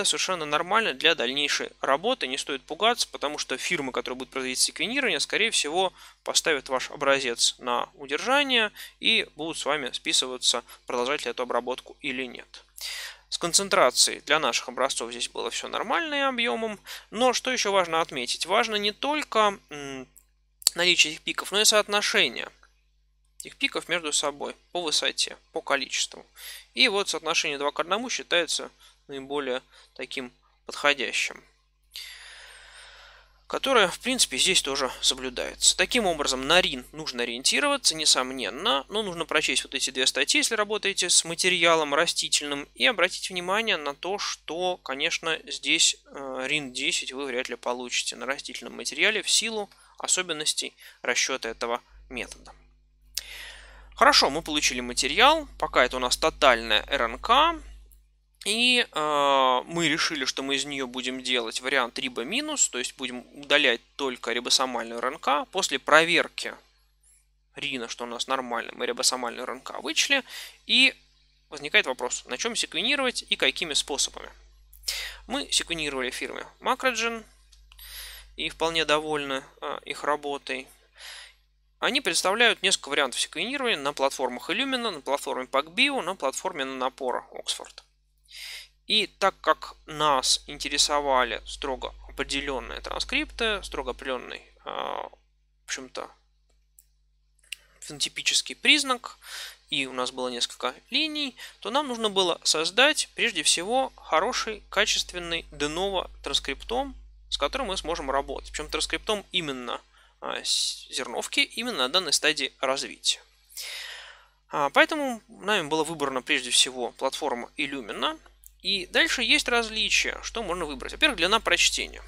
это совершенно нормально для дальнейшей работы. Не стоит пугаться, потому что фирмы, которые будут производить секвенирование, скорее всего, поставят ваш образец на удержание и будут с вами списываться, продолжать ли эту обработку или нет. С концентрацией для наших образцов здесь было все нормально и объемом. Но что еще важно отметить? Важно не только наличие этих пиков, но и соотношение этих пиков между собой по высоте, по количеству. И вот соотношение 2 к 1 считается наиболее таким подходящим которая, в принципе, здесь тоже соблюдается. Таким образом, на РИН нужно ориентироваться, несомненно, но нужно прочесть вот эти две статьи, если работаете с материалом растительным, и обратить внимание на то, что, конечно, здесь э, РИН-10 вы вряд ли получите на растительном материале в силу особенностей расчета этого метода. Хорошо, мы получили материал, пока это у нас тотальная РНК, и э, мы решили, что мы из нее будем делать вариант риба минус, то есть будем удалять только рибосомальную РНК. После проверки Рина, что у нас нормально, мы рибосомальную РНК вычли. И возникает вопрос, на чем секвенировать и какими способами. Мы секвенировали фирмы Macrogen и вполне довольны э, их работой. Они представляют несколько вариантов секвенирования на платформах Illumina, на платформе PacBio, на платформе Nanopore Oxford. И так как нас интересовали строго определенные транскрипты, строго определенный, а, в общем-то, фенотипический признак, и у нас было несколько линий, то нам нужно было создать прежде всего хороший, качественный деново транскриптом, с которым мы сможем работать. Причем транскриптом именно а, зерновки, именно на данной стадии развития. А, поэтому нами была выбрана прежде всего платформа Illumina. И дальше есть различия, что можно выбрать. Во-первых, длина прочтения.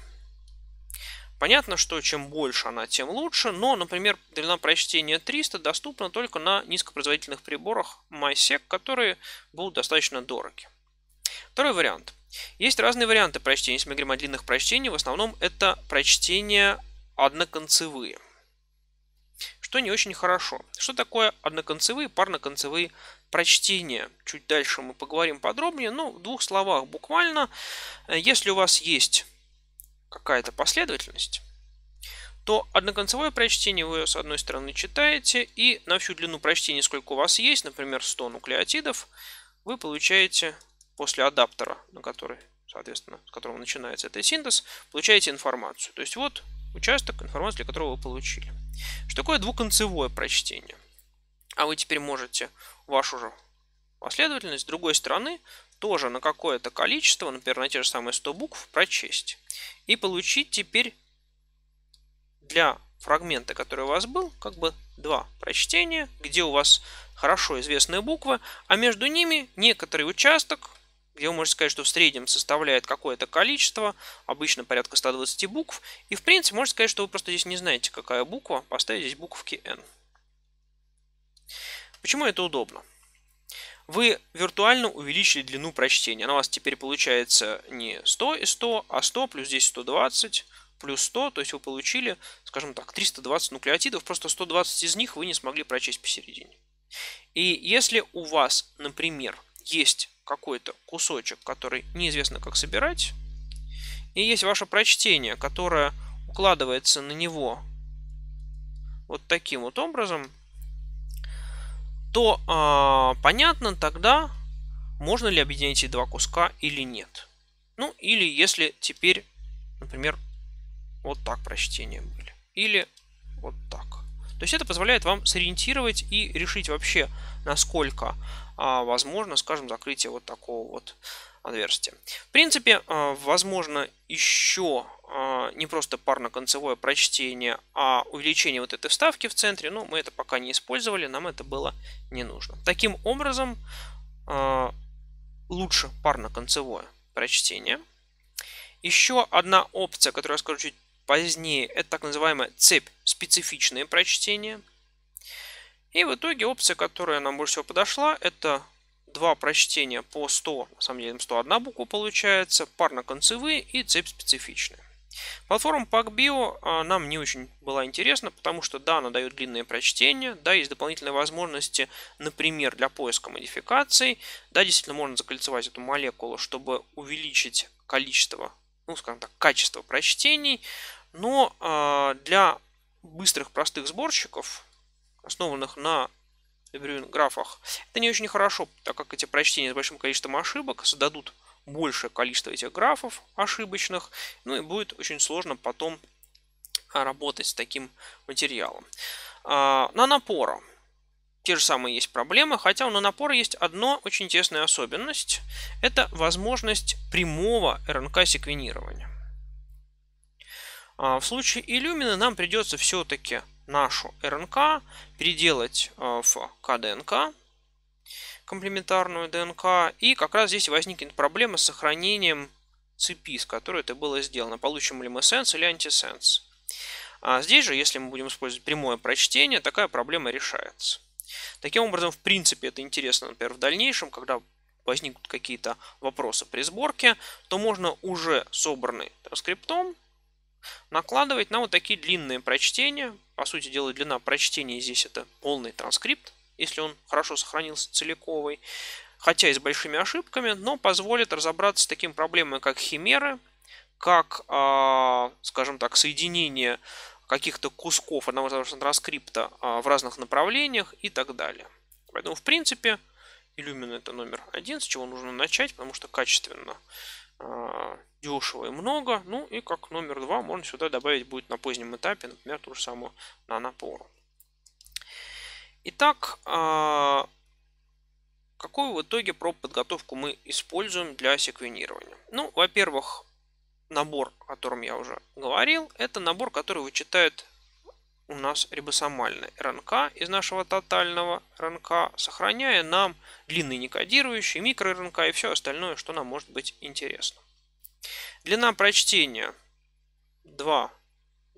Понятно, что чем больше она, тем лучше, но, например, длина прочтения 300 доступна только на низкопроизводительных приборах MySec, которые будут достаточно дороги. Второй вариант. Есть разные варианты прочтения. Если мы говорим о длинных прочтениях, в основном это прочтения одноконцевые что не очень хорошо. Что такое одноконцевые, парноконцевые прочтения? Чуть дальше мы поговорим подробнее, но ну, в двух словах буквально. Э, если у вас есть какая-то последовательность, то одноконцевое прочтение вы с одной стороны читаете, и на всю длину прочтения, сколько у вас есть, например, 100 нуклеотидов, вы получаете после адаптера, на который, соответственно, с которого начинается этот синтез, получаете информацию. То есть вот участок, информации, для которого вы получили. Что такое двуконцевое прочтение? А вы теперь можете вашу же последовательность с другой стороны тоже на какое-то количество, например, на те же самые 100 букв, прочесть. И получить теперь для фрагмента, который у вас был, как бы два прочтения, где у вас хорошо известные буквы, а между ними некоторый участок, где вы можете сказать, что в среднем составляет какое-то количество, обычно порядка 120 букв. И в принципе можете сказать, что вы просто здесь не знаете, какая буква, поставить здесь буковки n. Почему это удобно? Вы виртуально увеличили длину прочтения. Она у вас теперь получается не 100 и 100, а 100 плюс здесь 120 плюс 100. То есть вы получили, скажем так, 320 нуклеотидов. Просто 120 из них вы не смогли прочесть посередине. И если у вас, например, есть какой-то кусочек, который неизвестно как собирать, и есть ваше прочтение, которое укладывается на него вот таким вот образом, то э, понятно тогда, можно ли объединить эти два куска или нет. Ну, или если теперь, например, вот так прочтения были. Или вот так. То есть это позволяет вам сориентировать и решить вообще, насколько а, возможно, скажем, закрытие вот такого вот отверстия. В принципе, э, возможно, еще а, не просто парно-концевое прочтение, а увеличение вот этой вставки в центре, но мы это пока не использовали, нам это было не нужно. Таким образом, а, лучше парно-концевое прочтение. Еще одна опция, которую я скажу чуть позднее, это так называемая цепь специфичные прочтения – и в итоге опция, которая нам больше всего подошла, это два прочтения по 100, на самом деле 101 буква получается, парно-концевые и цепь специфичная. Платформа PackBio а, нам не очень была интересна, потому что да, она дает длинные прочтения, да, есть дополнительные возможности, например, для поиска модификаций, да, действительно можно закольцевать эту молекулу, чтобы увеличить количество, ну, скажем так, качество прочтений, но э, для быстрых, простых сборщиков, основанных на графах. Это не очень хорошо, так как эти прочтения с большим количеством ошибок создадут большее количество этих графов ошибочных, ну и будет очень сложно потом а, работать с таким материалом. А, на напора те же самые есть проблемы, хотя у нанопора есть одна очень интересная особенность. Это возможность прямого РНК-секвенирования. А, в случае Illumina нам придется все-таки нашу РНК, переделать э, в КДНК, комплементарную ДНК. И как раз здесь возникнет проблема с сохранением цепи, с которой это было сделано. Получим ли мы сенс или антисенс. А здесь же, если мы будем использовать прямое прочтение, такая проблема решается. Таким образом, в принципе, это интересно, например, в дальнейшем, когда возникнут какие-то вопросы при сборке, то можно уже собранный транскриптом накладывать на вот такие длинные прочтения. По сути дела, длина прочтения здесь это полный транскрипт, если он хорошо сохранился целиковый, хотя и с большими ошибками, но позволит разобраться с такими проблемами как химеры, как, а, скажем так, соединение каких-то кусков одного и того транскрипта а, в разных направлениях и так далее. Поэтому, в принципе, Illumina это номер один, с чего нужно начать, потому что качественно а, дешево и много. Ну и как номер два можно сюда добавить будет на позднем этапе, например, ту же самую нанопору. Итак, а, какую в итоге проб подготовку мы используем для секвенирования? Ну, во-первых, набор, о котором я уже говорил, это набор, который вычитает у нас рибосомальный РНК из нашего тотального РНК, сохраняя нам длинный некодирующий, микро-РНК и все остальное, что нам может быть интересно. Длина прочтения 2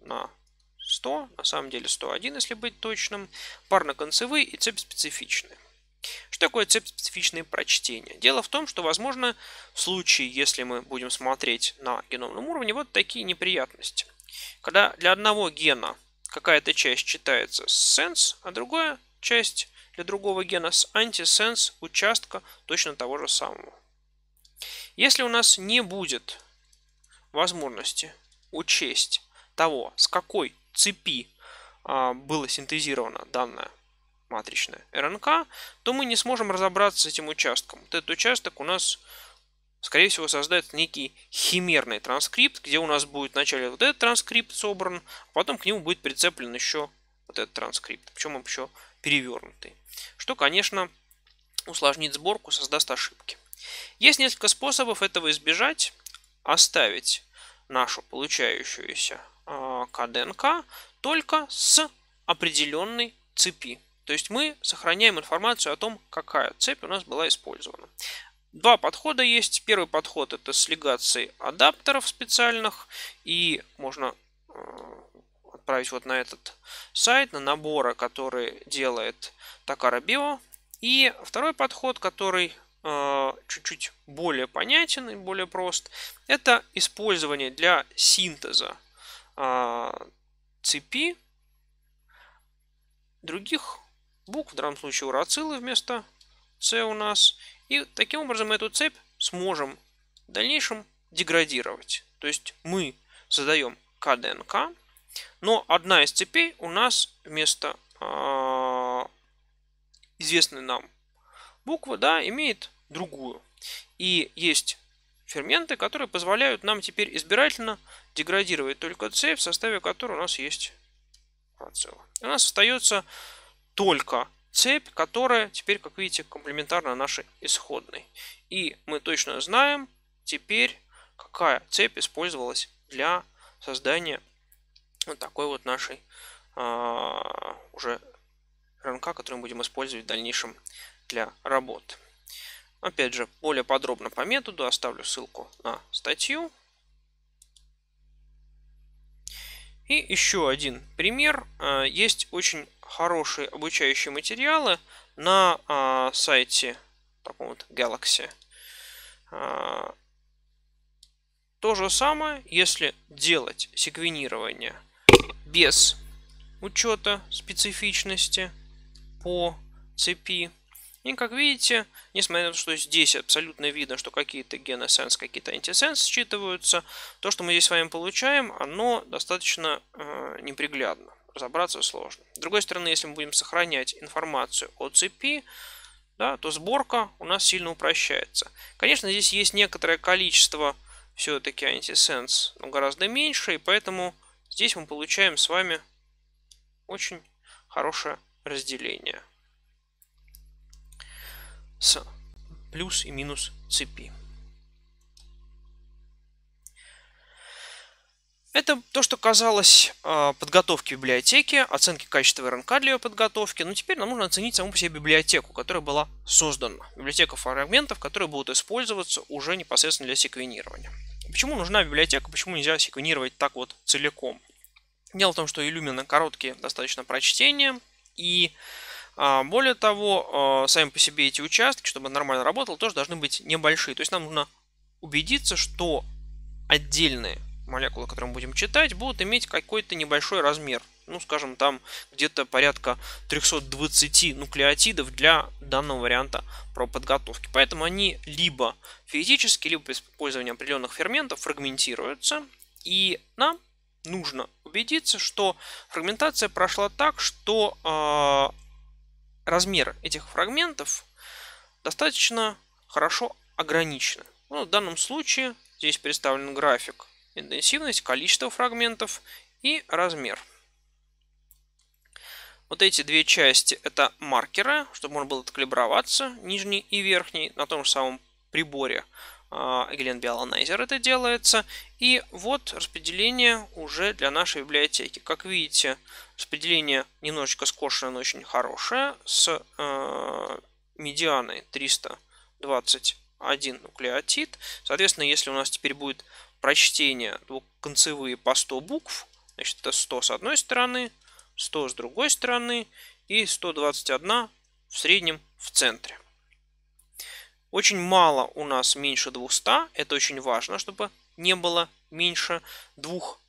на 100, на самом деле 101, если быть точным. Парноконцевые и цепь специфичные. Что такое цепь специфичные прочтения? Дело в том, что, возможно, в случае, если мы будем смотреть на геномном уровне, вот такие неприятности. Когда для одного гена какая-то часть читается с sense, а другая часть для другого гена с антисенс участка точно того же самого. Если у нас не будет возможности учесть того, с какой цепи а, было синтезировано данное матричная РНК, то мы не сможем разобраться с этим участком. Вот этот участок у нас, скорее всего, создает некий химерный транскрипт, где у нас будет вначале вот этот транскрипт собран, а потом к нему будет прицеплен еще вот этот транскрипт, причем он еще перевернутый. Что, конечно, усложнит сборку, создаст ошибки. Есть несколько способов этого избежать. Оставить нашу получающуюся а, КДНК только с определенной цепи. То есть мы сохраняем информацию о том, какая цепь у нас была использована. Два подхода есть. Первый подход это с легацией адаптеров специальных. И можно а, отправить вот на этот сайт, на наборы, который делает Takara Bio. И второй подход, который Э, чуть-чуть более понятен и более прост. Это использование для синтеза э, цепи других букв, в данном случае урацилы вместо C у нас. И таким образом мы эту цепь сможем в дальнейшем деградировать. То есть мы задаем КДНК, но одна из цепей у нас вместо э, известной нам буква да, имеет другую. И есть ферменты, которые позволяют нам теперь избирательно деградировать только C, в составе которой у нас есть процелла. У нас остается только цепь, которая теперь, как видите, комплементарна нашей исходной. И мы точно знаем теперь, какая цепь использовалась для создания вот такой вот нашей а, уже РНК, которую мы будем использовать в дальнейшем для работы. Опять же, более подробно по методу оставлю ссылку на статью. И еще один пример. А, есть очень хорошие обучающие материалы на а, сайте таком вот Galaxy. А, то же самое, если делать секвенирование без учета специфичности по цепи, и как видите, несмотря на то, что здесь абсолютно видно, что какие-то геносенс, какие-то антисенс считываются, то, что мы здесь с вами получаем, оно достаточно э, неприглядно. Разобраться сложно. С другой стороны, если мы будем сохранять информацию о цепи, да, то сборка у нас сильно упрощается. Конечно, здесь есть некоторое количество все-таки антисенс, но гораздо меньше, и поэтому здесь мы получаем с вами очень хорошее разделение с плюс и минус цепи. Это то, что казалось а, подготовки библиотеки, оценки качества РНК для ее подготовки. Но теперь нам нужно оценить саму по себе библиотеку, которая была создана. Библиотека фрагментов, которые будут использоваться уже непосредственно для секвенирования. Почему нужна библиотека, почему нельзя секвенировать так вот целиком? Дело в том, что Illumina короткие достаточно прочтения, и а, более того, а, сами по себе эти участки, чтобы нормально работал, тоже должны быть небольшие. То есть нам нужно убедиться, что отдельные молекулы, которые мы будем читать, будут иметь какой-то небольшой размер. Ну, скажем, там где-то порядка 320 нуклеотидов для данного варианта про подготовки. Поэтому они либо физически, либо при использовании определенных ферментов фрагментируются. И нам нужно убедиться, что фрагментация прошла так, что а, размер этих фрагментов достаточно хорошо ограничены. Ну, в данном случае здесь представлен график интенсивность, количество фрагментов и размер. Вот эти две части это маркеры, чтобы можно было откалиброваться, нижний и верхний, на том же самом приборе Эглен а, Биоланайзер это делается. И вот распределение уже для нашей библиотеки. Как видите, Распределение немножечко скошенное, но очень хорошее. С э, медианой 321 нуклеотид. Соответственно, если у нас теперь будет прочтение двухконцевые по 100 букв, значит это 100 с одной стороны, 100 с другой стороны и 121 в среднем в центре. Очень мало у нас меньше 200. Это очень важно, чтобы не было меньше двух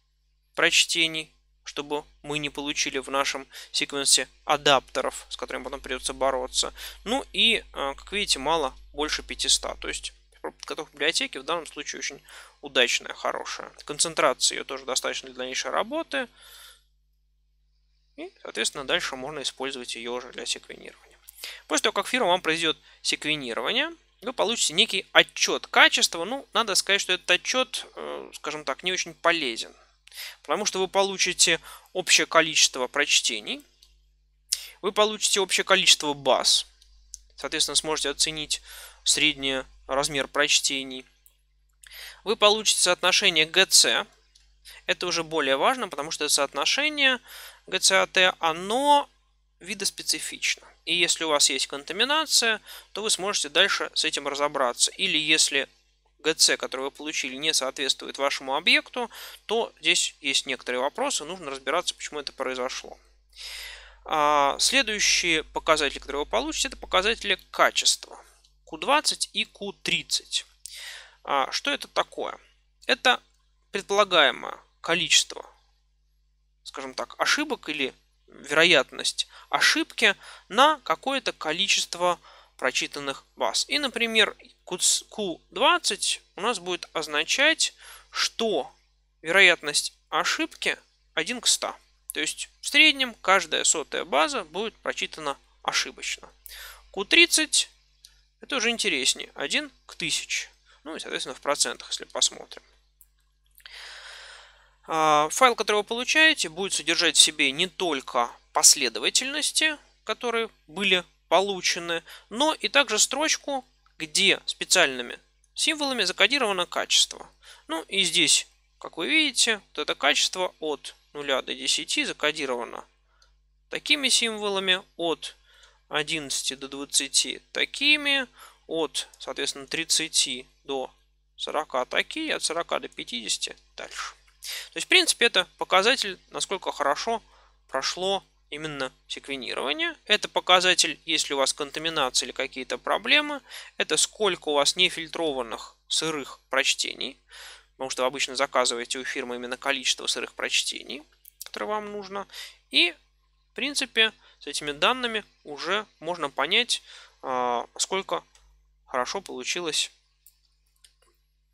прочтений чтобы мы не получили в нашем секвенсе адаптеров, с которыми потом придется бороться. Ну и, э, как видите, мало больше 500. То есть подготовка библиотеки в данном случае очень удачная, хорошая. Концентрация ее тоже достаточно для дальнейшей работы. И, соответственно, дальше можно использовать ее уже для секвенирования. После того, как фирма вам произведет секвенирование, вы получите некий отчет качества. Ну, надо сказать, что этот отчет, э, скажем так, не очень полезен. Потому что вы получите общее количество прочтений, вы получите общее количество баз, соответственно, сможете оценить средний размер прочтений. Вы получите соотношение GC. это уже более важно, потому что это соотношение ГЦАТ, оно видоспецифично. И если у вас есть контаминация, то вы сможете дальше с этим разобраться. Или если ГЦ, который вы получили, не соответствует вашему объекту, то здесь есть некоторые вопросы, нужно разбираться, почему это произошло. А, Следующие показатели, которые вы получите, это показатели качества. Q20 и Q30. А, что это такое? Это предполагаемое количество, скажем так, ошибок или вероятность ошибки на какое-то количество прочитанных баз. И, например, Q20 у нас будет означать, что вероятность ошибки 1 к 100. То есть в среднем каждая сотая база будет прочитана ошибочно. Q30 это уже интереснее. 1 к 1000. Ну и, соответственно, в процентах, если посмотрим. А, файл, который вы получаете, будет содержать в себе не только последовательности, которые были получены, но и также строчку, где специальными символами закодировано качество. Ну и здесь, как вы видите, вот это качество от 0 до 10 закодировано такими символами, от 11 до 20 такими, от, соответственно, 30 до 40 такие, от 40 до 50 дальше. То есть, в принципе, это показатель, насколько хорошо прошло именно секвенирования Это показатель, если у вас контаминация или какие-то проблемы. Это сколько у вас нефильтрованных сырых прочтений. Потому что вы обычно заказываете у фирмы именно количество сырых прочтений, которое вам нужно. И, в принципе, с этими данными уже можно понять, а, сколько хорошо получилось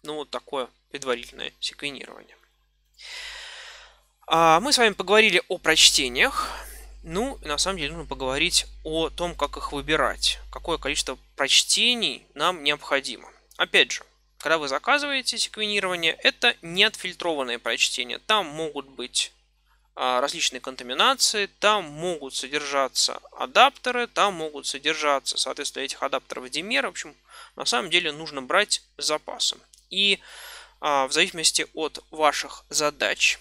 ну, вот такое предварительное секвенирование. А, мы с вами поговорили о прочтениях. Ну, на самом деле нужно поговорить о том, как их выбирать, какое количество прочтений нам необходимо. Опять же, когда вы заказываете секвенирование, это не отфильтрованное прочтение. Там могут быть а, различные контаминации, там могут содержаться адаптеры, там могут содержаться, соответственно, этих адаптеров димер. В общем, на самом деле нужно брать с запасом. И а, в зависимости от ваших задач,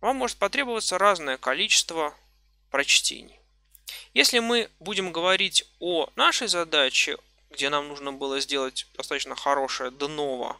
вам может потребоваться разное количество прочтений. Если мы будем говорить о нашей задаче, где нам нужно было сделать достаточно хорошее ДНОВО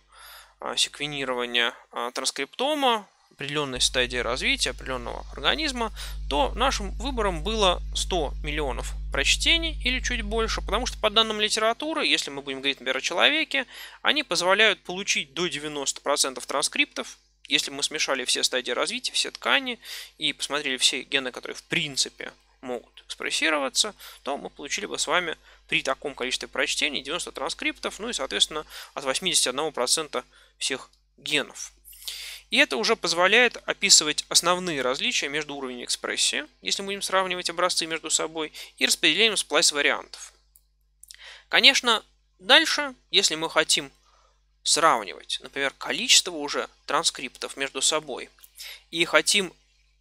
а, секвенирование а, транскриптома, определенной стадии развития определенного организма, то нашим выбором было 100 миллионов прочтений или чуть больше, потому что по данным литературы, если мы будем говорить, например, о человеке, они позволяют получить до 90% транскриптов если мы смешали все стадии развития, все ткани и посмотрели все гены, которые в принципе могут экспрессироваться, то мы получили бы с вами при таком количестве прочтений 90 транскриптов, ну и, соответственно, от 81% всех генов. И это уже позволяет описывать основные различия между уровнями экспрессии, если мы будем сравнивать образцы между собой, и распределением сплайс-вариантов. Конечно, дальше, если мы хотим сравнивать, например, количество уже транскриптов между собой, и хотим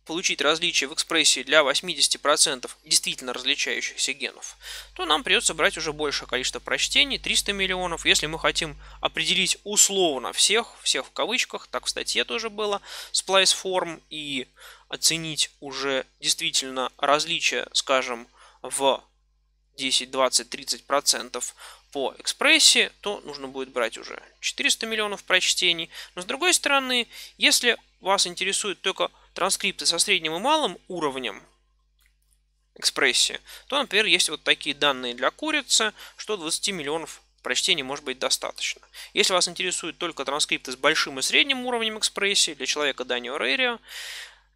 получить различия в экспрессии для 80% действительно различающихся генов, то нам придется брать уже большее количество прочтений, 300 миллионов. Если мы хотим определить условно всех, всех в кавычках, так в статье тоже было, splice form и оценить уже действительно различия, скажем, в 10, 20, 30 процентов, по экспрессе, то нужно будет брать уже 400 миллионов прочтений. Но с другой стороны, если вас интересуют только транскрипты со средним и малым уровнем экспрессии, то, например, есть вот такие данные для курицы, что 20 миллионов прочтений может быть достаточно. Если вас интересуют только транскрипты с большим и средним уровнем экспрессии для человека Данио Рерия,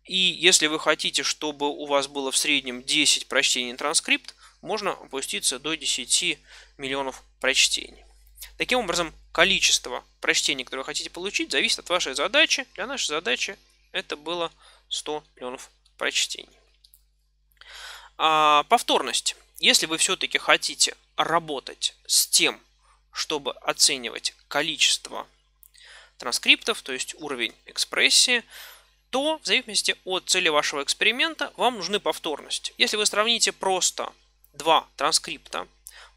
и если вы хотите, чтобы у вас было в среднем 10 прочтений транскрипт, можно опуститься до 10 миллионов прочтений. Таким образом, количество прочтений, которые вы хотите получить, зависит от вашей задачи. Для нашей задачи это было 100 миллионов прочтений. А, повторность. Если вы все-таки хотите работать с тем, чтобы оценивать количество транскриптов, то есть уровень экспрессии, то в зависимости от цели вашего эксперимента вам нужны повторности. Если вы сравните просто два транскрипта,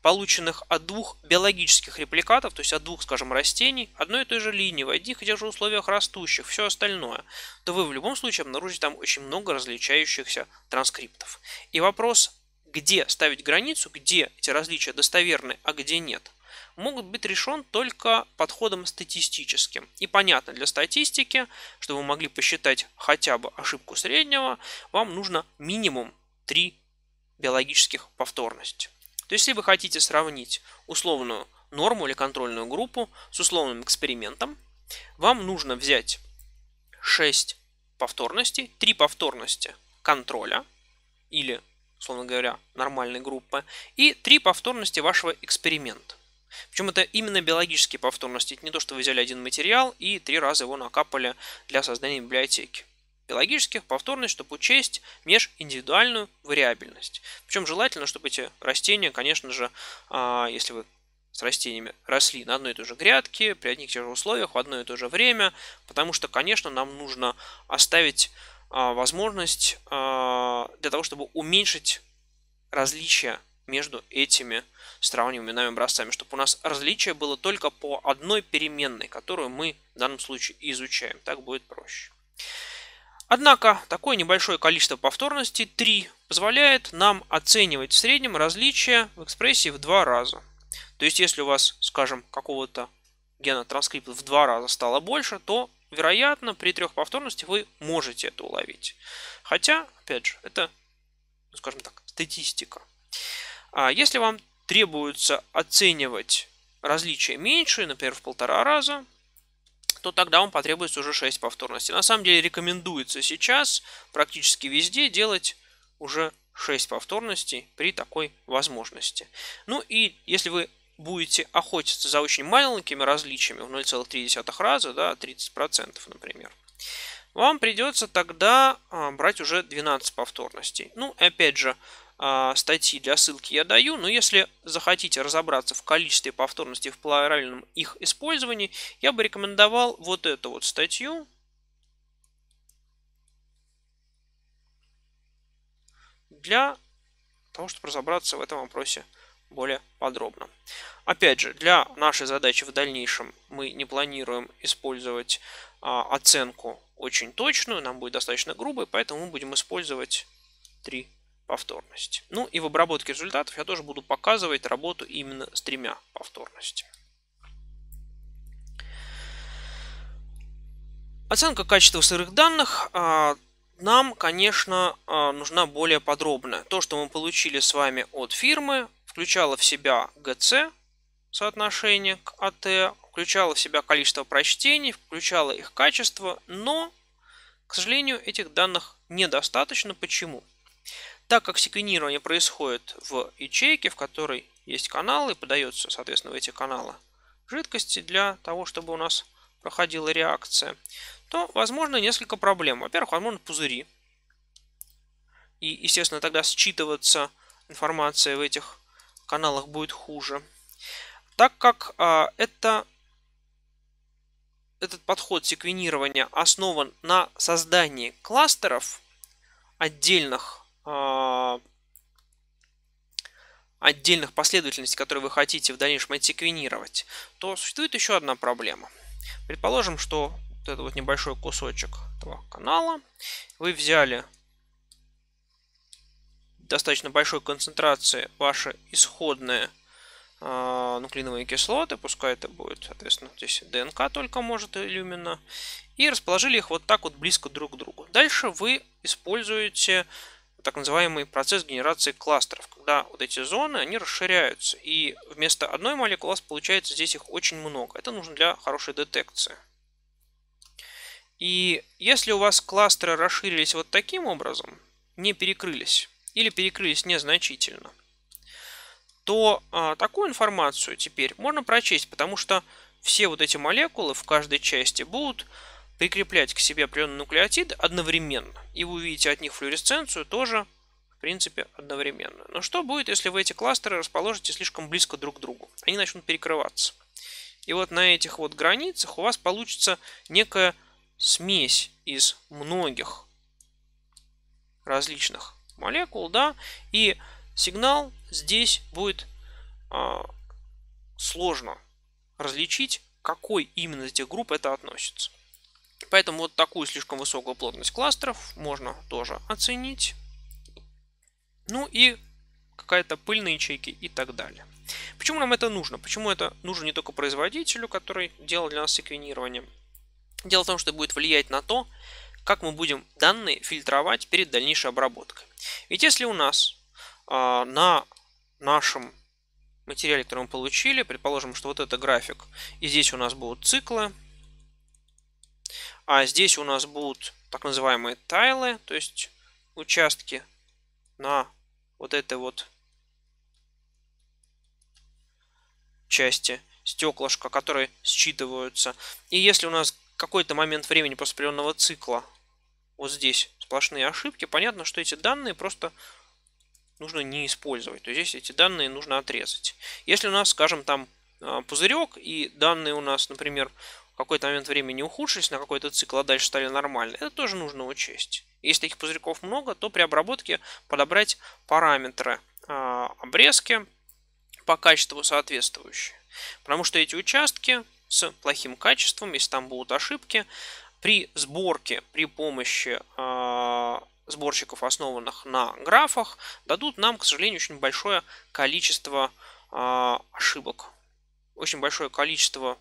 полученных от двух биологических репликатов, то есть от двух, скажем, растений, одной и той же линии, в одних и тех же условиях растущих, все остальное, то вы в любом случае обнаружите там очень много различающихся транскриптов. И вопрос, где ставить границу, где эти различия достоверны, а где нет, могут быть решен только подходом статистическим. И понятно, для статистики, чтобы вы могли посчитать хотя бы ошибку среднего, вам нужно минимум три биологических повторность. То есть, если вы хотите сравнить условную норму или контрольную группу с условным экспериментом, вам нужно взять 6 повторностей, 3 повторности контроля или, условно говоря, нормальной группы, и 3 повторности вашего эксперимента. Причем это именно биологические повторности, это не то, что вы взяли один материал и три раза его накапали для создания библиотеки биологических повторность, чтобы учесть межиндивидуальную вариабельность. Причем желательно, чтобы эти растения, конечно же, а, если вы с растениями росли на одной и той же грядке, при одних и тех же условиях, в одно и то же время, потому что, конечно, нам нужно оставить а, возможность а, для того, чтобы уменьшить различия между этими сравнимыми нами образцами, чтобы у нас различие было только по одной переменной, которую мы в данном случае изучаем. Так будет проще. Однако, такое небольшое количество повторностей, 3, позволяет нам оценивать в среднем различия в экспрессии в два раза. То есть, если у вас, скажем, какого-то гена транскрипта в два раза стало больше, то, вероятно, при трех повторности вы можете это уловить. Хотя, опять же, это, ну, скажем так, статистика. А если вам требуется оценивать различия меньшие, например, в полтора раза, то тогда вам потребуется уже 6 повторностей. На самом деле рекомендуется сейчас практически везде делать уже 6 повторностей при такой возможности. Ну и если вы будете охотиться за очень маленькими различиями в 0,3 раза, да, 30%, например, вам придется тогда а, брать уже 12 повторностей. Ну, опять же, а, статьи для ссылки я даю, но если захотите разобраться в количестве повторностей в правильном их использовании, я бы рекомендовал вот эту вот статью. Для того, чтобы разобраться в этом вопросе более подробно. Опять же, для нашей задачи в дальнейшем мы не планируем использовать а, оценку очень точную, нам будет достаточно грубой, поэтому мы будем использовать три повторности. Ну и в обработке результатов я тоже буду показывать работу именно с тремя повторностями. Оценка качества сырых данных а, нам, конечно, а, нужна более подробная. То, что мы получили с вами от фирмы, включало в себя ГЦ, соотношение к АТ, включало в себя количество прочтений, включало их качество, но, к сожалению, этих данных недостаточно. Почему? Так как секвенирование происходит в ячейке, в которой есть каналы, и подается, соответственно, в эти каналы жидкости для того, чтобы у нас проходила реакция, то возможно несколько проблем. Во-первых, возможно пузыри. И, естественно, тогда считываться информация в этих каналах будет хуже. Так как а, это, этот подход секвенирования основан на создании кластеров отдельных а, отдельных последовательностей, которые вы хотите в дальнейшем отсеквенировать, то существует еще одна проблема. Предположим, что вот этот вот небольшой кусочек этого канала вы взяли достаточно большой концентрации ваши исходные э, а, нуклеиновые кислоты, пускай это будет, соответственно, здесь ДНК только может или и расположили их вот так вот близко друг к другу. Дальше вы используете так называемый процесс генерации кластеров, когда вот эти зоны, они расширяются, и вместо одной молекулы у вас получается здесь их очень много. Это нужно для хорошей детекции. И если у вас кластеры расширились вот таким образом, не перекрылись, или перекрылись незначительно, то а, такую информацию теперь можно прочесть, потому что все вот эти молекулы в каждой части будут прикреплять к себе определенные нуклеотиды одновременно. И вы увидите от них флюоресценцию тоже, в принципе, одновременно. Но что будет, если вы эти кластеры расположите слишком близко друг к другу? Они начнут перекрываться. И вот на этих вот границах у вас получится некая смесь из многих различных молекул, да, и сигнал здесь будет э, сложно различить, какой именно из этих групп это относится. Поэтому вот такую слишком высокую плотность кластеров можно тоже оценить. Ну и какая-то пыльные ячейки и так далее. Почему нам это нужно? Почему это нужно не только производителю, который делал для нас секвенирование? Дело в том, что это будет влиять на то, как мы будем данные фильтровать перед дальнейшей обработкой. Ведь если у нас э, на нашем материале, который мы получили, предположим, что вот это график, и здесь у нас будут циклы, а здесь у нас будут так называемые тайлы, то есть участки на вот этой вот части стеклышка, которые считываются. И если у нас какой-то момент времени после определенного цикла вот здесь сплошные ошибки, понятно, что эти данные просто нужно не использовать. То есть здесь эти данные нужно отрезать. Если у нас, скажем, там а, пузырек, и данные у нас, например, в какой-то момент времени ухудшились на какой-то цикл, а дальше стали нормальны, это тоже нужно учесть. Если таких пузырьков много, то при обработке подобрать параметры э, обрезки по качеству соответствующие. Потому что эти участки с плохим качеством, если там будут ошибки, при сборке при помощи э, сборщиков, основанных на графах, дадут нам, к сожалению, очень большое количество э, ошибок. Очень большое количество,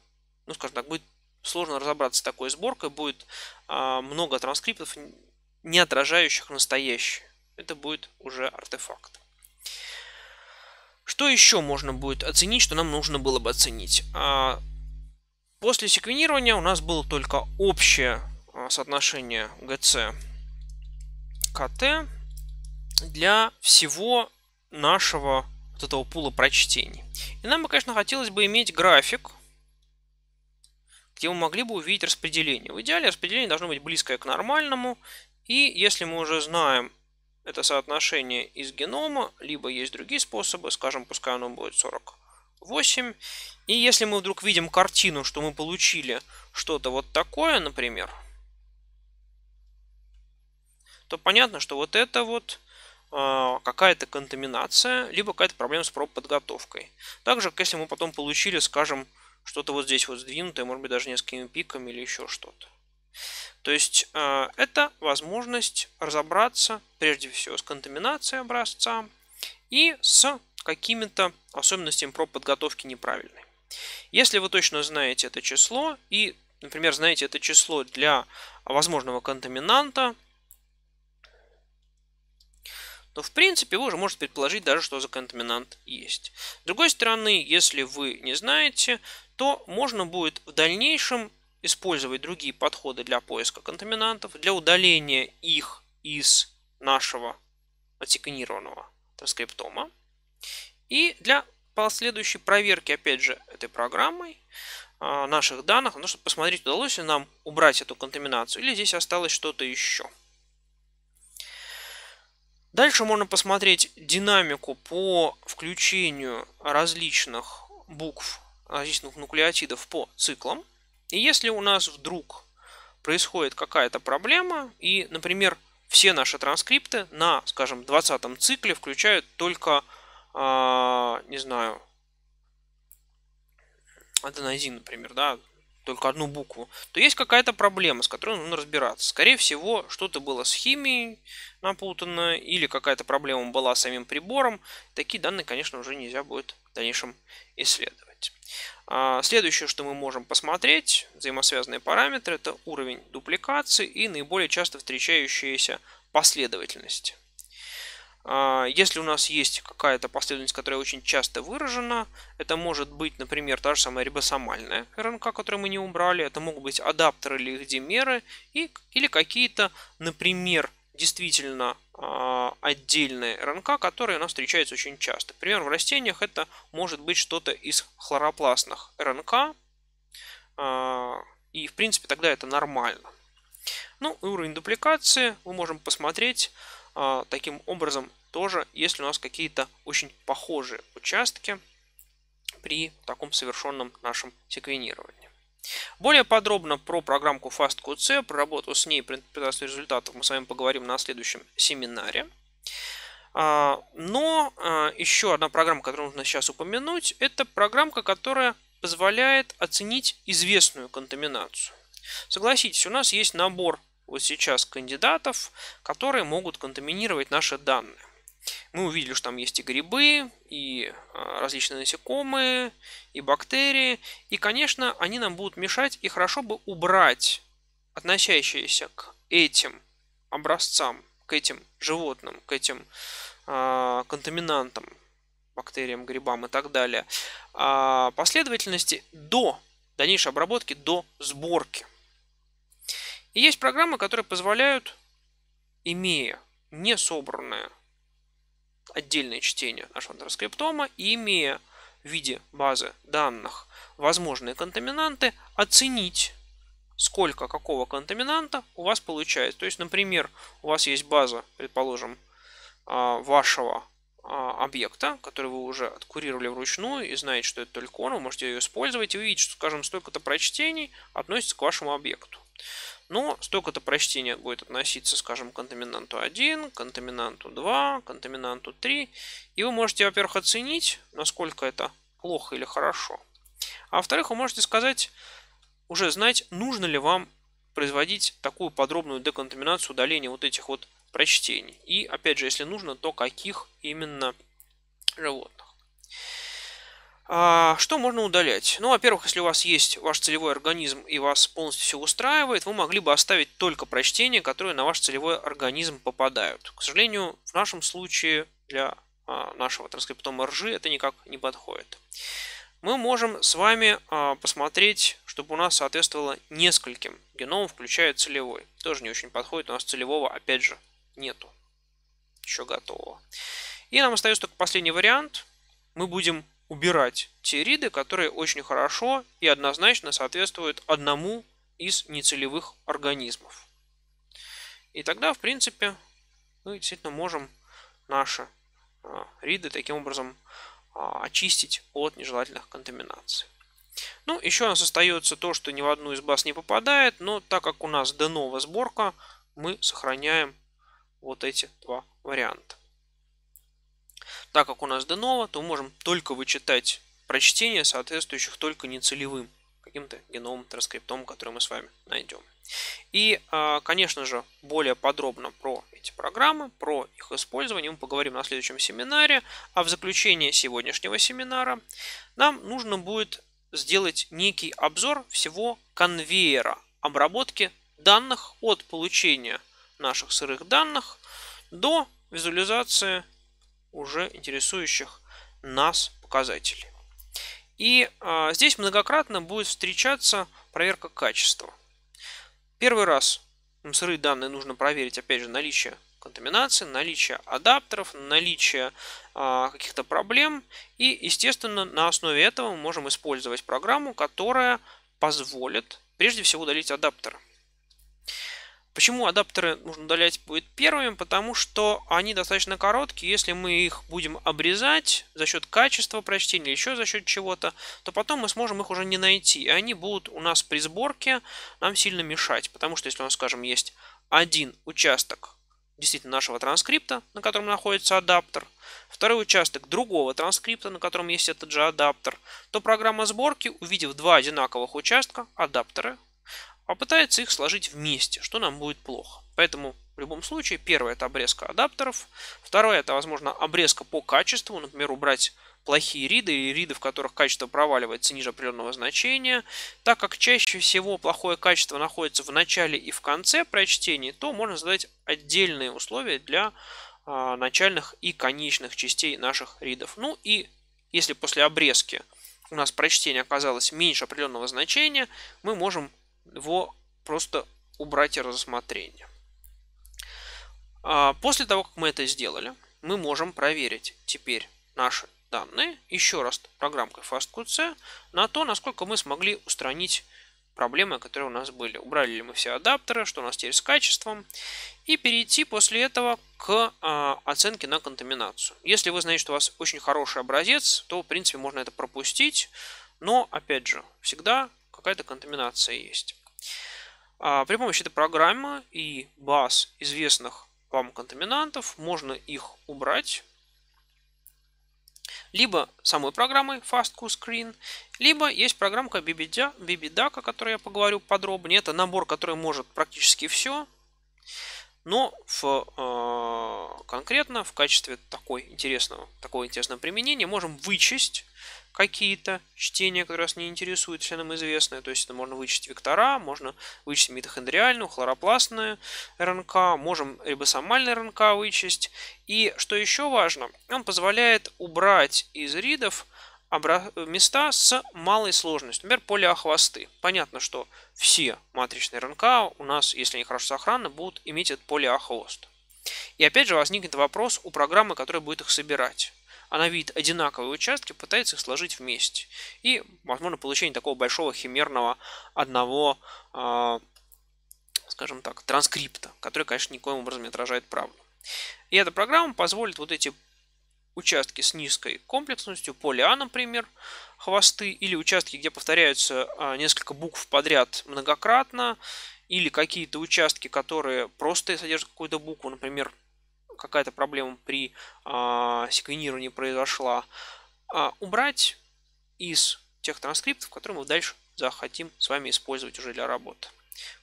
ну скажем так, будет сложно разобраться с такой сборкой, будет а, много транскриптов, не отражающих настоящее. Это будет уже артефакт. Что еще можно будет оценить, что нам нужно было бы оценить? А, после секвенирования у нас было только общее а, соотношение гц КТ для всего нашего вот этого пула прочтений. И нам бы, конечно, хотелось бы иметь график, где мы могли бы увидеть распределение. В идеале распределение должно быть близкое к нормальному. И если мы уже знаем это соотношение из генома, либо есть другие способы, скажем, пускай оно будет 48. И если мы вдруг видим картину, что мы получили что-то вот такое, например, то понятно, что вот это вот а, какая-то контаминация, либо какая-то проблема с проб подготовкой. Также, если мы потом получили, скажем, что-то вот здесь вот сдвинутое, может быть, даже несколькими пиками или еще что-то. То есть э, это возможность разобраться прежде всего с контаминацией образца и с какими-то особенностями про подготовки неправильной. Если вы точно знаете это число и, например, знаете это число для возможного контаминанта, то в принципе вы уже можете предположить даже, что за контаминант есть. С другой стороны, если вы не знаете, то можно будет в дальнейшем использовать другие подходы для поиска контаминантов, для удаления их из нашего отсеконированного транскриптома и для последующей проверки, опять же, этой программой а, наших данных, ну, чтобы посмотреть, удалось ли нам убрать эту контаминацию или здесь осталось что-то еще. Дальше можно посмотреть динамику по включению различных букв различных нуклеотидов по циклам. И если у нас вдруг происходит какая-то проблема, и, например, все наши транскрипты на, скажем, 20 цикле включают только, э, не знаю, аденозин, например, да, только одну букву, то есть какая-то проблема, с которой нужно разбираться. Скорее всего, что-то было с химией напутано, или какая-то проблема была с самим прибором. Такие данные, конечно, уже нельзя будет в дальнейшем исследовать. А, следующее, что мы можем посмотреть, взаимосвязанные параметры, это уровень дупликации и наиболее часто встречающаяся последовательность. А, если у нас есть какая-то последовательность, которая очень часто выражена, это может быть, например, та же самая рибосомальная РНК, которую мы не убрали, это могут быть адаптеры или их димеры, и, или какие-то, например, действительно а, отдельные РНК, которые у нас встречаются очень часто. Пример в растениях это может быть что-то из хлоропластных РНК. А, и в принципе тогда это нормально. Ну и уровень дупликации мы можем посмотреть а, таким образом тоже, если у нас какие-то очень похожие участки при таком совершенном нашем секвенировании. Более подробно про программку FastQC, про работу с ней, про интерпретацию результатов мы с вами поговорим на следующем семинаре. А, но а, еще одна программа, которую нужно сейчас упомянуть, это программка, которая позволяет оценить известную контаминацию. Согласитесь, у нас есть набор вот сейчас кандидатов, которые могут контаминировать наши данные. Мы увидели, что там есть и грибы, и а, различные насекомые, и бактерии. И, конечно, они нам будут мешать, и хорошо бы убрать относящиеся к этим образцам, к этим животным, к этим э, контаминантам, бактериям, грибам и так далее, э, последовательности до дальнейшей обработки, до сборки. И есть программы, которые позволяют, имея несобранное отдельное чтение Ashwin транскриптома, имея в виде базы данных возможные контаминанты, оценить, сколько какого контаминанта у вас получается. То есть, например, у вас есть база, предположим, а, вашего а, объекта, который вы уже откурировали вручную и знаете, что это только он, вы можете ее использовать и увидеть что, скажем, столько-то прочтений относится к вашему объекту. Но столько-то прочтения будет относиться, скажем, к контаминанту 1, контаминанту 2, контаминанту 3. И вы можете, во-первых, оценить, насколько это плохо или хорошо. А во-вторых, вы можете сказать, уже знать, нужно ли вам производить такую подробную деконтаминацию удаления вот этих вот прочтений. И, опять же, если нужно, то каких именно животных. А, что можно удалять? Ну, во-первых, если у вас есть ваш целевой организм и вас полностью все устраивает, вы могли бы оставить только прочтения, которые на ваш целевой организм попадают. К сожалению, в нашем случае для а, нашего транскриптома ржи это никак не подходит. Мы можем с вами а, посмотреть, чтобы у нас соответствовало нескольким геномам, включая целевой. Тоже не очень подходит, у нас целевого опять же нету. Еще готового. И нам остается только последний вариант. Мы будем убирать те риды, которые очень хорошо и однозначно соответствуют одному из нецелевых организмов. И тогда, в принципе, мы действительно можем наши а, риды таким образом а, очистить от нежелательных контаминаций. Ну, еще у нас остается то, что ни в одну из баз не попадает, но так как у нас до новая сборка, мы сохраняем вот эти два варианта. Так как у нас Денова, то можем только вычитать прочтения, соответствующих только нецелевым каким-то геномом, транскриптом, который мы с вами найдем. И, а, конечно же, более подробно про эти программы, про их использование мы поговорим на следующем семинаре. А в заключение сегодняшнего семинара нам нужно будет сделать некий обзор всего конвейера обработки данных от получения наших сырых данных до визуализации уже интересующих нас показателей. И а, здесь многократно будет встречаться проверка качества. Первый раз сырые данные нужно проверить, опять же, наличие контаминации, наличие адаптеров, наличие а, каких-то проблем. И, естественно, на основе этого мы можем использовать программу, которая позволит прежде всего удалить адаптер. Почему адаптеры нужно удалять будет первыми? Потому что они достаточно короткие. Если мы их будем обрезать за счет качества прочтения, или еще за счет чего-то, то потом мы сможем их уже не найти. И они будут у нас при сборке нам сильно мешать. Потому что если у нас, скажем, есть один участок действительно нашего транскрипта, на котором находится адаптер, второй участок другого транскрипта, на котором есть этот же адаптер, то программа сборки, увидев два одинаковых участка, адаптеры, попытается а их сложить вместе, что нам будет плохо. Поэтому в любом случае, первое это обрезка адаптеров, второе это, возможно, обрезка по качеству, например, убрать плохие риды или риды, в которых качество проваливается ниже определенного значения. Так как чаще всего плохое качество находится в начале и в конце при то можно задать отдельные условия для а, начальных и конечных частей наших ридов. Ну и если после обрезки у нас прочтение оказалось меньше определенного значения, мы можем его просто убрать из рассмотрения. А, после того, как мы это сделали, мы можем проверить теперь наши данные, еще раз программкой FastQC, на то, насколько мы смогли устранить проблемы, которые у нас были. Убрали ли мы все адаптеры, что у нас теперь с качеством. И перейти после этого к а, оценке на контаминацию. Если вы знаете, что у вас очень хороший образец, то, в принципе, можно это пропустить. Но, опять же, всегда какая-то контаминация есть. А при помощи этой программы и баз известных вам контаминантов можно их убрать либо самой программой Screen, либо есть программка BBDAC, о которой я поговорю подробнее. Это набор, который может практически все. Но ну, в, э, конкретно в качестве такой интересного, такого интересного применения можем вычесть какие-то чтения, которые нас не интересуют, все нам известные. То есть это можно вычесть вектора, можно вычесть митохондриальную, хлоропластную РНК, можем рибосомальную РНК вычесть. И что еще важно, он позволяет убрать из ридов места с малой сложностью. Например, полиохвосты. Понятно, что все матричные РНК у нас, если они хорошо сохранны, будут иметь этот полиохвост. И опять же возникнет вопрос у программы, которая будет их собирать. Она видит одинаковые участки, пытается их сложить вместе. И, возможно, получение такого большого химерного одного, э, скажем так, транскрипта, который, конечно, никоим образом не отражает правду. И эта программа позволит вот эти участки с низкой комплексностью, по лиа, например, хвосты, или участки, где повторяются а, несколько букв подряд многократно, или какие-то участки, которые просто содержат какую-то букву, например, какая-то проблема при а, секвенировании произошла, а, убрать из тех транскриптов, которые мы дальше захотим с вами использовать уже для работы.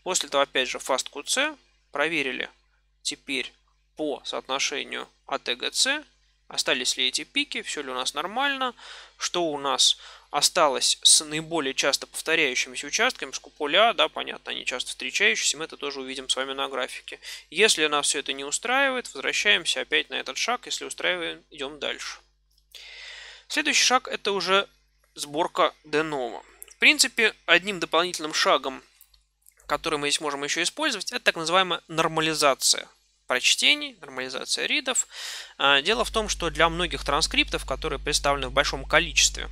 После этого, опять же, FastQC проверили теперь по соотношению ATGC а остались ли эти пики, все ли у нас нормально, что у нас осталось с наиболее часто повторяющимися участками, шкуполя, да, понятно, они часто встречающиеся, мы это тоже увидим с вами на графике. Если нас все это не устраивает, возвращаемся опять на этот шаг, если устраиваем, идем дальше. Следующий шаг это уже сборка денома. В принципе, одним дополнительным шагом, который мы здесь можем еще использовать, это так называемая нормализация прочтений, нормализация ридов. А, дело в том, что для многих транскриптов, которые представлены в большом количестве,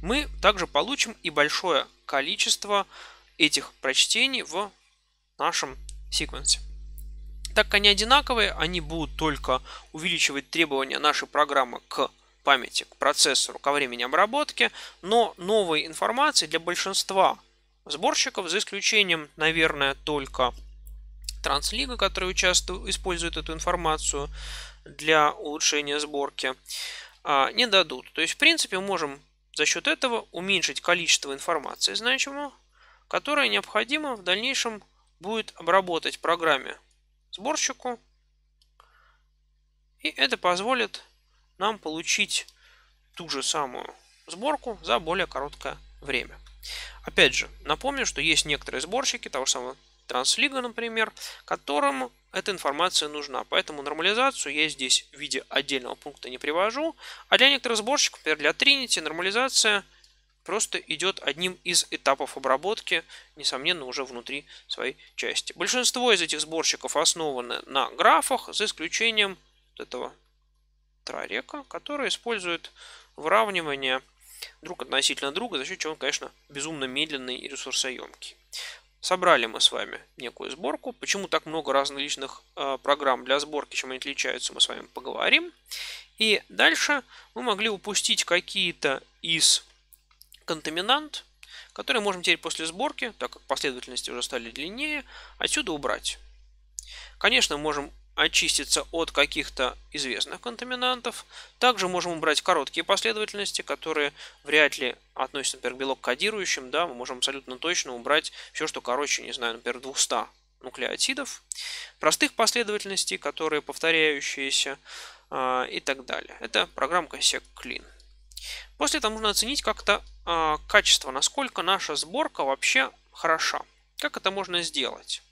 мы также получим и большое количество этих прочтений в нашем секвенсе. Так как они одинаковые, они будут только увеличивать требования нашей программы к памяти, к процессору, ко времени обработки, но новой информации для большинства сборщиков, за исключением, наверное, только Транслига, которые часто используют эту информацию для улучшения сборки, а, не дадут. То есть, в принципе, можем за счет этого уменьшить количество информации значимого, которое необходимо в дальнейшем будет обработать программе сборщику. И это позволит нам получить ту же самую сборку за более короткое время. Опять же, напомню, что есть некоторые сборщики того же самого Транслига, например, которым эта информация нужна. Поэтому нормализацию я здесь в виде отдельного пункта не привожу. А для некоторых сборщиков, например, для Trinity, нормализация просто идет одним из этапов обработки, несомненно, уже внутри своей части. Большинство из этих сборщиков основаны на графах, за исключением вот этого трарека, который использует выравнивание друг относительно друга, за счет чего он, конечно, безумно медленный и ресурсоемкий. Собрали мы с вами некую сборку. Почему так много различных а, программ для сборки, чем они отличаются, мы с вами поговорим. И дальше мы могли упустить какие-то из контаминант, которые можем теперь после сборки, так как последовательности уже стали длиннее, отсюда убрать. Конечно, можем очиститься от каких-то известных контаминантов. Также можем убрать короткие последовательности, которые вряд ли относятся, например, к белок-кодирующим. Да? Мы можем абсолютно точно убрать все, что короче, не знаю, например, 200 нуклеотидов, простых последовательностей, которые повторяющиеся э, и так далее. Это программка SecClean. После этого нужно оценить как-то э, качество, насколько наша сборка вообще хороша. Как это можно сделать?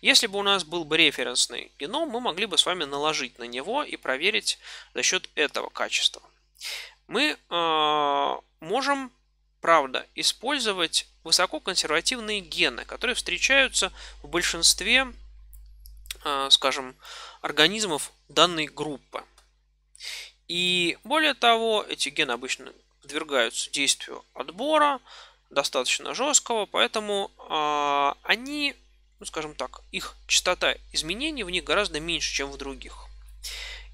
Если бы у нас был бы референсный геном, мы могли бы с вами наложить на него и проверить за счет этого качества. Мы э, можем, правда, использовать высококонсервативные гены, которые встречаются в большинстве, э, скажем, организмов данной группы. И более того, эти гены обычно подвергаются действию отбора, достаточно жесткого, поэтому э, они ну скажем так, их частота изменений в них гораздо меньше, чем в других.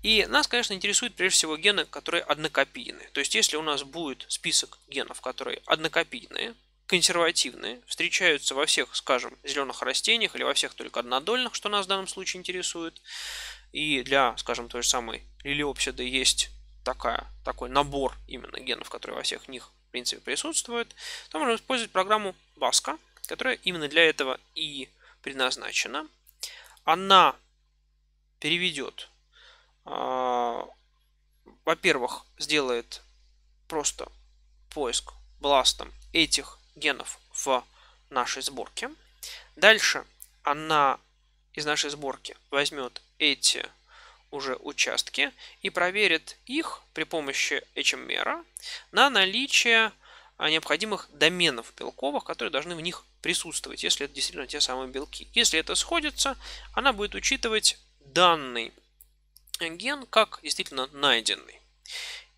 И нас, конечно, интересуют прежде всего гены, которые однокопийные. То есть, если у нас будет список генов, которые однокопийные, консервативные, встречаются во всех, скажем, зеленых растениях или во всех только однодольных, что нас в данном случае интересует. И для, скажем, той же самой лилиопсиды есть такая, такой набор именно генов, которые во всех них, в принципе, присутствуют, то можно использовать программу Баска, которая именно для этого и предназначена. Она переведет, а, во-первых, сделает просто поиск бластом этих генов в нашей сборке. Дальше она из нашей сборки возьмет эти уже участки и проверит их при помощи HMR на наличие а, необходимых доменов белковых, которые должны в них присутствовать, если это действительно те самые белки. Если это сходится, она будет учитывать данный ген как действительно найденный.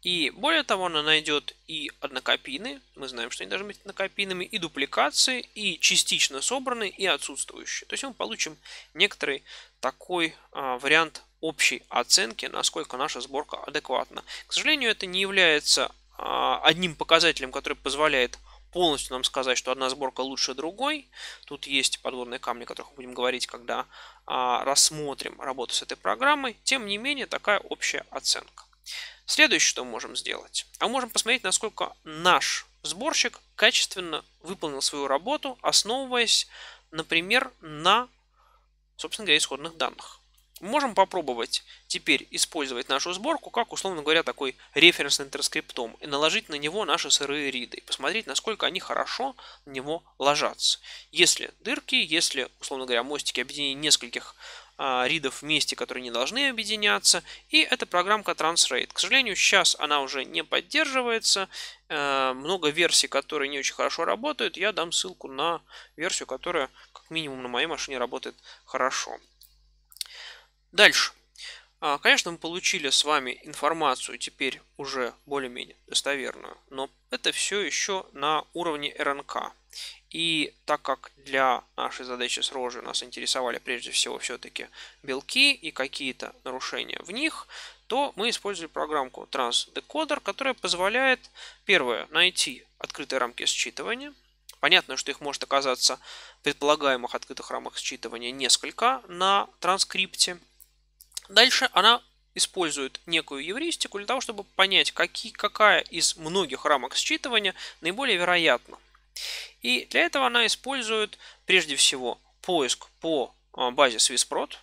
И более того, она найдет и однокопийные, мы знаем, что они должны быть однокопийными, и дупликации, и частично собранные, и отсутствующие. То есть мы получим некоторый такой а, вариант общей оценки, насколько наша сборка адекватна. К сожалению, это не является а, одним показателем, который позволяет полностью нам сказать, что одна сборка лучше другой. Тут есть подводные камни, о которых мы будем говорить, когда а, рассмотрим работу с этой программой. Тем не менее, такая общая оценка. Следующее, что мы можем сделать. А мы можем посмотреть, насколько наш сборщик качественно выполнил свою работу, основываясь, например, на, собственно говоря, исходных данных можем попробовать теперь использовать нашу сборку как, условно говоря, такой референс интерскриптом и наложить на него наши сырые риды и посмотреть, насколько они хорошо на него ложатся. Если дырки, если, условно говоря, мостики объединения нескольких а, ридов вместе, которые не должны объединяться, и эта программка TransRate. К сожалению, сейчас она уже не поддерживается, э, много версий, которые не очень хорошо работают, я дам ссылку на версию, которая как минимум на моей машине работает хорошо. Дальше. А, конечно, мы получили с вами информацию теперь уже более-менее достоверную, но это все еще на уровне РНК. И так как для нашей задачи с рожей нас интересовали прежде всего все-таки белки и какие-то нарушения в них, то мы использовали программку TransDecoder, которая позволяет, первое, найти открытые рамки считывания. Понятно, что их может оказаться предполагаемых открытых рамок считывания несколько на транскрипте – Дальше она использует некую евристику для того, чтобы понять, какие, какая из многих рамок считывания наиболее вероятна. И для этого она использует прежде всего поиск по а, базе SwissProt.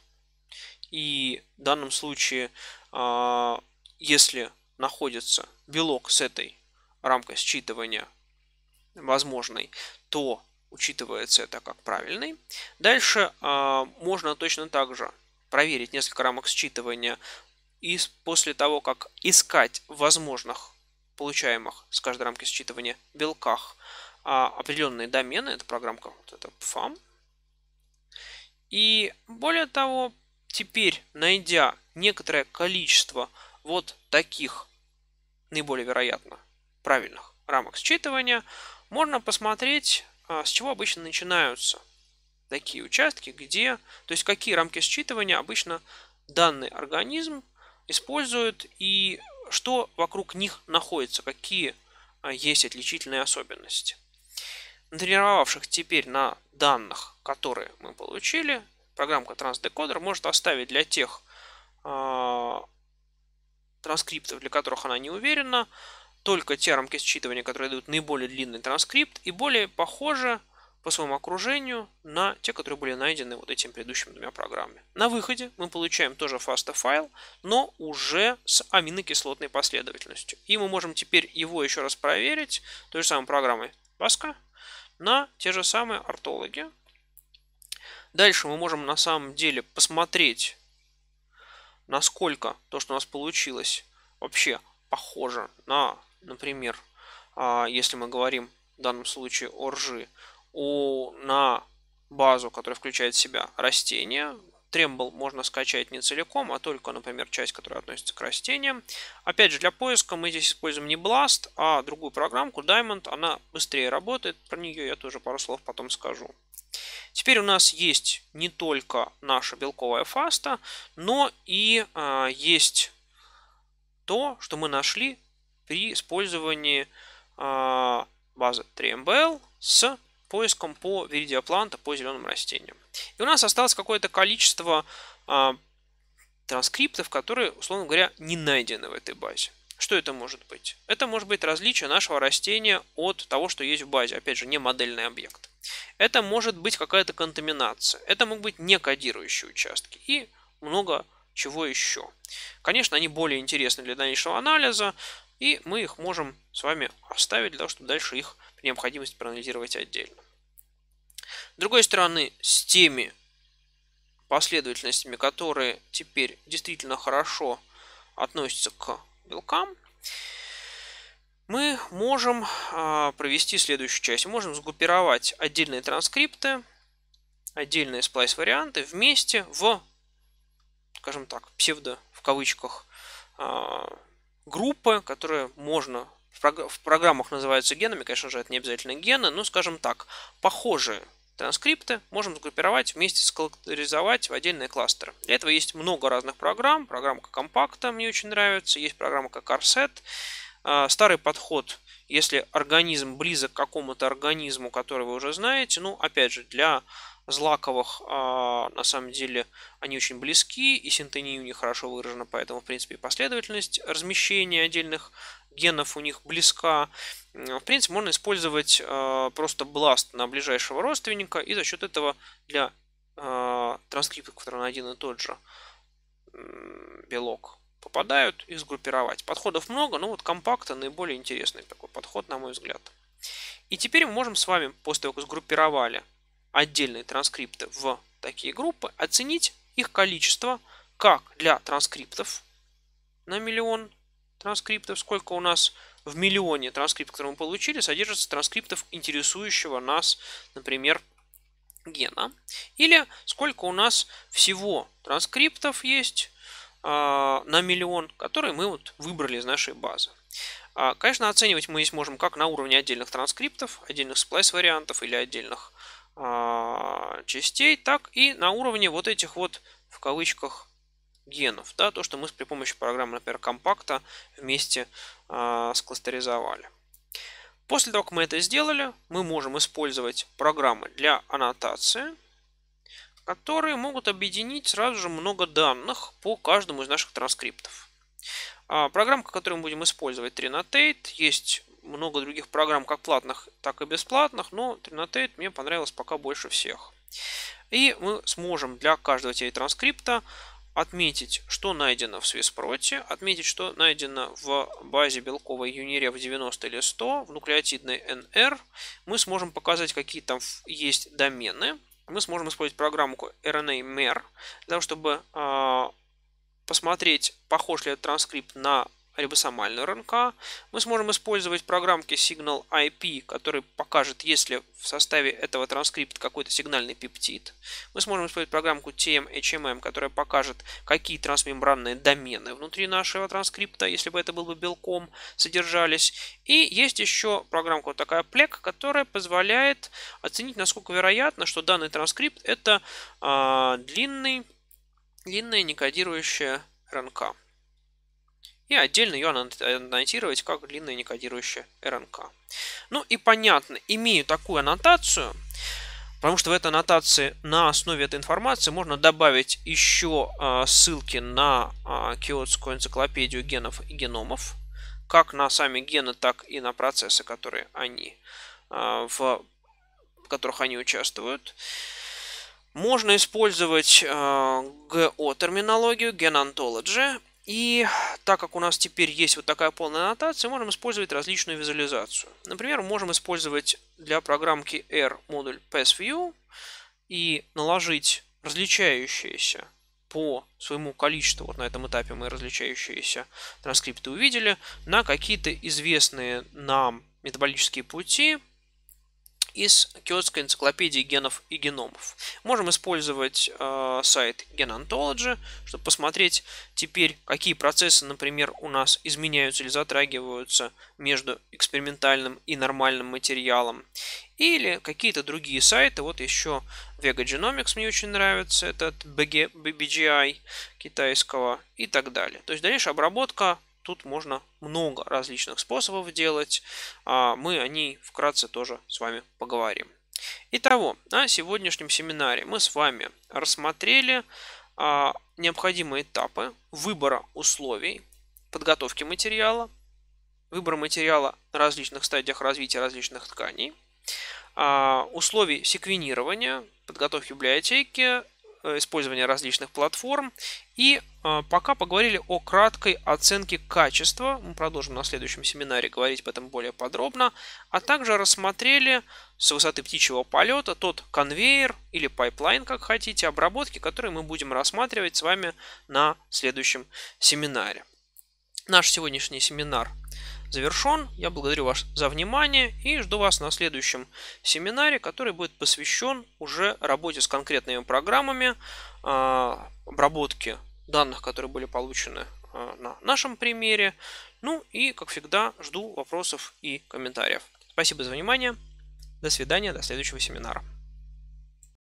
И в данном случае, а, если находится белок с этой рамкой считывания возможной, то учитывается это как правильный. Дальше а, можно точно так же проверить несколько рамок считывания и после того, как искать возможных получаемых с каждой рамки считывания белках а, определенные домены, это программка вот это PFAM. И более того, теперь, найдя некоторое количество вот таких наиболее вероятно правильных рамок считывания, можно посмотреть, а, с чего обычно начинаются такие участки, где, то есть какие рамки считывания обычно данный организм использует и что вокруг них находится, какие а, есть отличительные особенности. Натренировавших теперь на данных, которые мы получили, программка TransDecoder может оставить для тех э, транскриптов, для которых она не уверена, только те рамки считывания, которые дают наиболее длинный транскрипт и более похожие по своему окружению на те, которые были найдены вот этими предыдущими двумя программами. На выходе мы получаем тоже FASTA файл, но уже с аминокислотной последовательностью. И мы можем теперь его еще раз проверить той же самой программой Баска на те же самые артологи. Дальше мы можем на самом деле посмотреть, насколько то, что у нас получилось, вообще похоже на, например, а, если мы говорим в данном случае о ржи, у, на базу, которая включает в себя растения. Трембл можно скачать не целиком, а только, например, часть, которая относится к растениям. Опять же, для поиска мы здесь используем не Blast, а другую программку Diamond. Она быстрее работает, про нее я тоже пару слов потом скажу. Теперь у нас есть не только наша белковая фаста, но и а, есть то, что мы нашли при использовании а, базы 3MBL с поиском по веридиопланта, по зеленым растениям. И у нас осталось какое-то количество а, транскриптов, которые, условно говоря, не найдены в этой базе. Что это может быть? Это может быть различие нашего растения от того, что есть в базе. Опять же, не модельный объект. Это может быть какая-то контаминация. Это могут быть некодирующие участки. И много чего еще. Конечно, они более интересны для дальнейшего анализа, и мы их можем с вами оставить для того, чтобы дальше их необходимость проанализировать отдельно. С другой стороны, с теми последовательностями, которые теперь действительно хорошо относятся к белкам, мы можем а, провести следующую часть. Мы можем сгруппировать отдельные транскрипты, отдельные сплайс-варианты вместе в, скажем так, псевдо в кавычках а, группы, которые можно в, программах называются генами, конечно же, это не обязательно гены, но, скажем так, похожие транскрипты можем сгруппировать вместе, скластеризовать в отдельные кластеры. Для этого есть много разных программ. Программа как компакта мне очень нравится, есть программа как ArSet. А, старый подход, если организм близок к какому-то организму, который вы уже знаете, ну, опять же, для злаковых, а, на самом деле, они очень близки, и синтония у них хорошо выражена, поэтому, в принципе, и последовательность размещения отдельных генов у них близка. В принципе, можно использовать э, просто бласт на ближайшего родственника и за счет этого для э, транскрипта, который на один и тот же белок попадают и сгруппировать. Подходов много, но вот компакта наиболее интересный такой подход, на мой взгляд. И теперь мы можем с вами, после того, как сгруппировали отдельные транскрипты в такие группы, оценить их количество как для транскриптов на миллион транскриптов, сколько у нас в миллионе транскриптов, которые мы получили, содержится транскриптов интересующего нас, например, гена. Или сколько у нас всего транскриптов есть э, на миллион, которые мы вот выбрали из нашей базы. А, конечно, оценивать мы здесь можем как на уровне отдельных транскриптов, отдельных сплайс-вариантов или отдельных э, частей, так и на уровне вот этих вот в кавычках генов, да, то, что мы при помощи программы, например, компакта вместе э, скластеризовали. После того, как мы это сделали, мы можем использовать программы для аннотации, которые могут объединить сразу же много данных по каждому из наших транскриптов. А программка, которую мы будем использовать, Trinotate, есть много других программ, как платных, так и бесплатных, но Trinotate мне понравилось пока больше всех. И мы сможем для каждого транскрипта отметить, что найдено в свиспроте, отметить, что найдено в базе белковой в 90 или 100, в нуклеотидной NR, мы сможем показать, какие там есть домены. Мы сможем использовать программку RNA-MER для того, чтобы э, посмотреть, похож ли этот транскрипт на либо рибосомального РНК. Мы сможем использовать программки Signal IP, который покажет, если в составе этого транскрипта какой-то сигнальный пептид. Мы сможем использовать программку TMHMM, которая покажет, какие трансмембранные домены внутри нашего транскрипта, если бы это был бы белком, содержались. И есть еще программка вот такая PLEC, которая позволяет оценить, насколько вероятно, что данный транскрипт это э, длинный, длинная некодирующая РНК и отдельно ее аннотировать как длинное некодирующее РНК. Ну и понятно, имею такую аннотацию, потому что в этой аннотации на основе этой информации можно добавить еще а, ссылки на а, Киотскую энциклопедию генов и геномов, как на сами гены, так и на процессы, которые они а, в которых они участвуют. Можно использовать э, ГО-терминологию, генонтологи, и так как у нас теперь есть вот такая полная аннотация, можем использовать различную визуализацию. Например, можем использовать для программки R модуль PassView и наложить различающиеся по своему количеству, вот на этом этапе мы различающиеся транскрипты увидели, на какие-то известные нам метаболические пути, из киотской энциклопедии генов и геномов. Можем использовать э, сайт Genontology, чтобы посмотреть теперь, какие процессы, например, у нас изменяются или затрагиваются между экспериментальным и нормальным материалом. Или какие-то другие сайты. Вот еще Vega Genomics мне очень нравится, этот BG, BBGI китайского и так далее. То есть дальнейшая обработка тут можно много различных способов делать. А, мы о ней вкратце тоже с вами поговорим. Итого, на сегодняшнем семинаре мы с вами рассмотрели а, необходимые этапы выбора условий, подготовки материала, выбора материала на различных стадиях развития различных тканей, а, условий секвенирования, подготовки библиотеки, Э, использования различных платформ. И э, пока поговорили о краткой оценке качества. Мы продолжим на следующем семинаре говорить об этом более подробно. А также рассмотрели с высоты птичьего полета тот конвейер или пайплайн, как хотите, обработки, которые мы будем рассматривать с вами на следующем семинаре. Наш сегодняшний семинар завершен. Я благодарю вас за внимание и жду вас на следующем семинаре, который будет посвящен уже работе с конкретными программами, а, обработки данных, которые были получены а, на нашем примере. Ну и, как всегда, жду вопросов и комментариев. Спасибо за внимание. До свидания, до следующего семинара.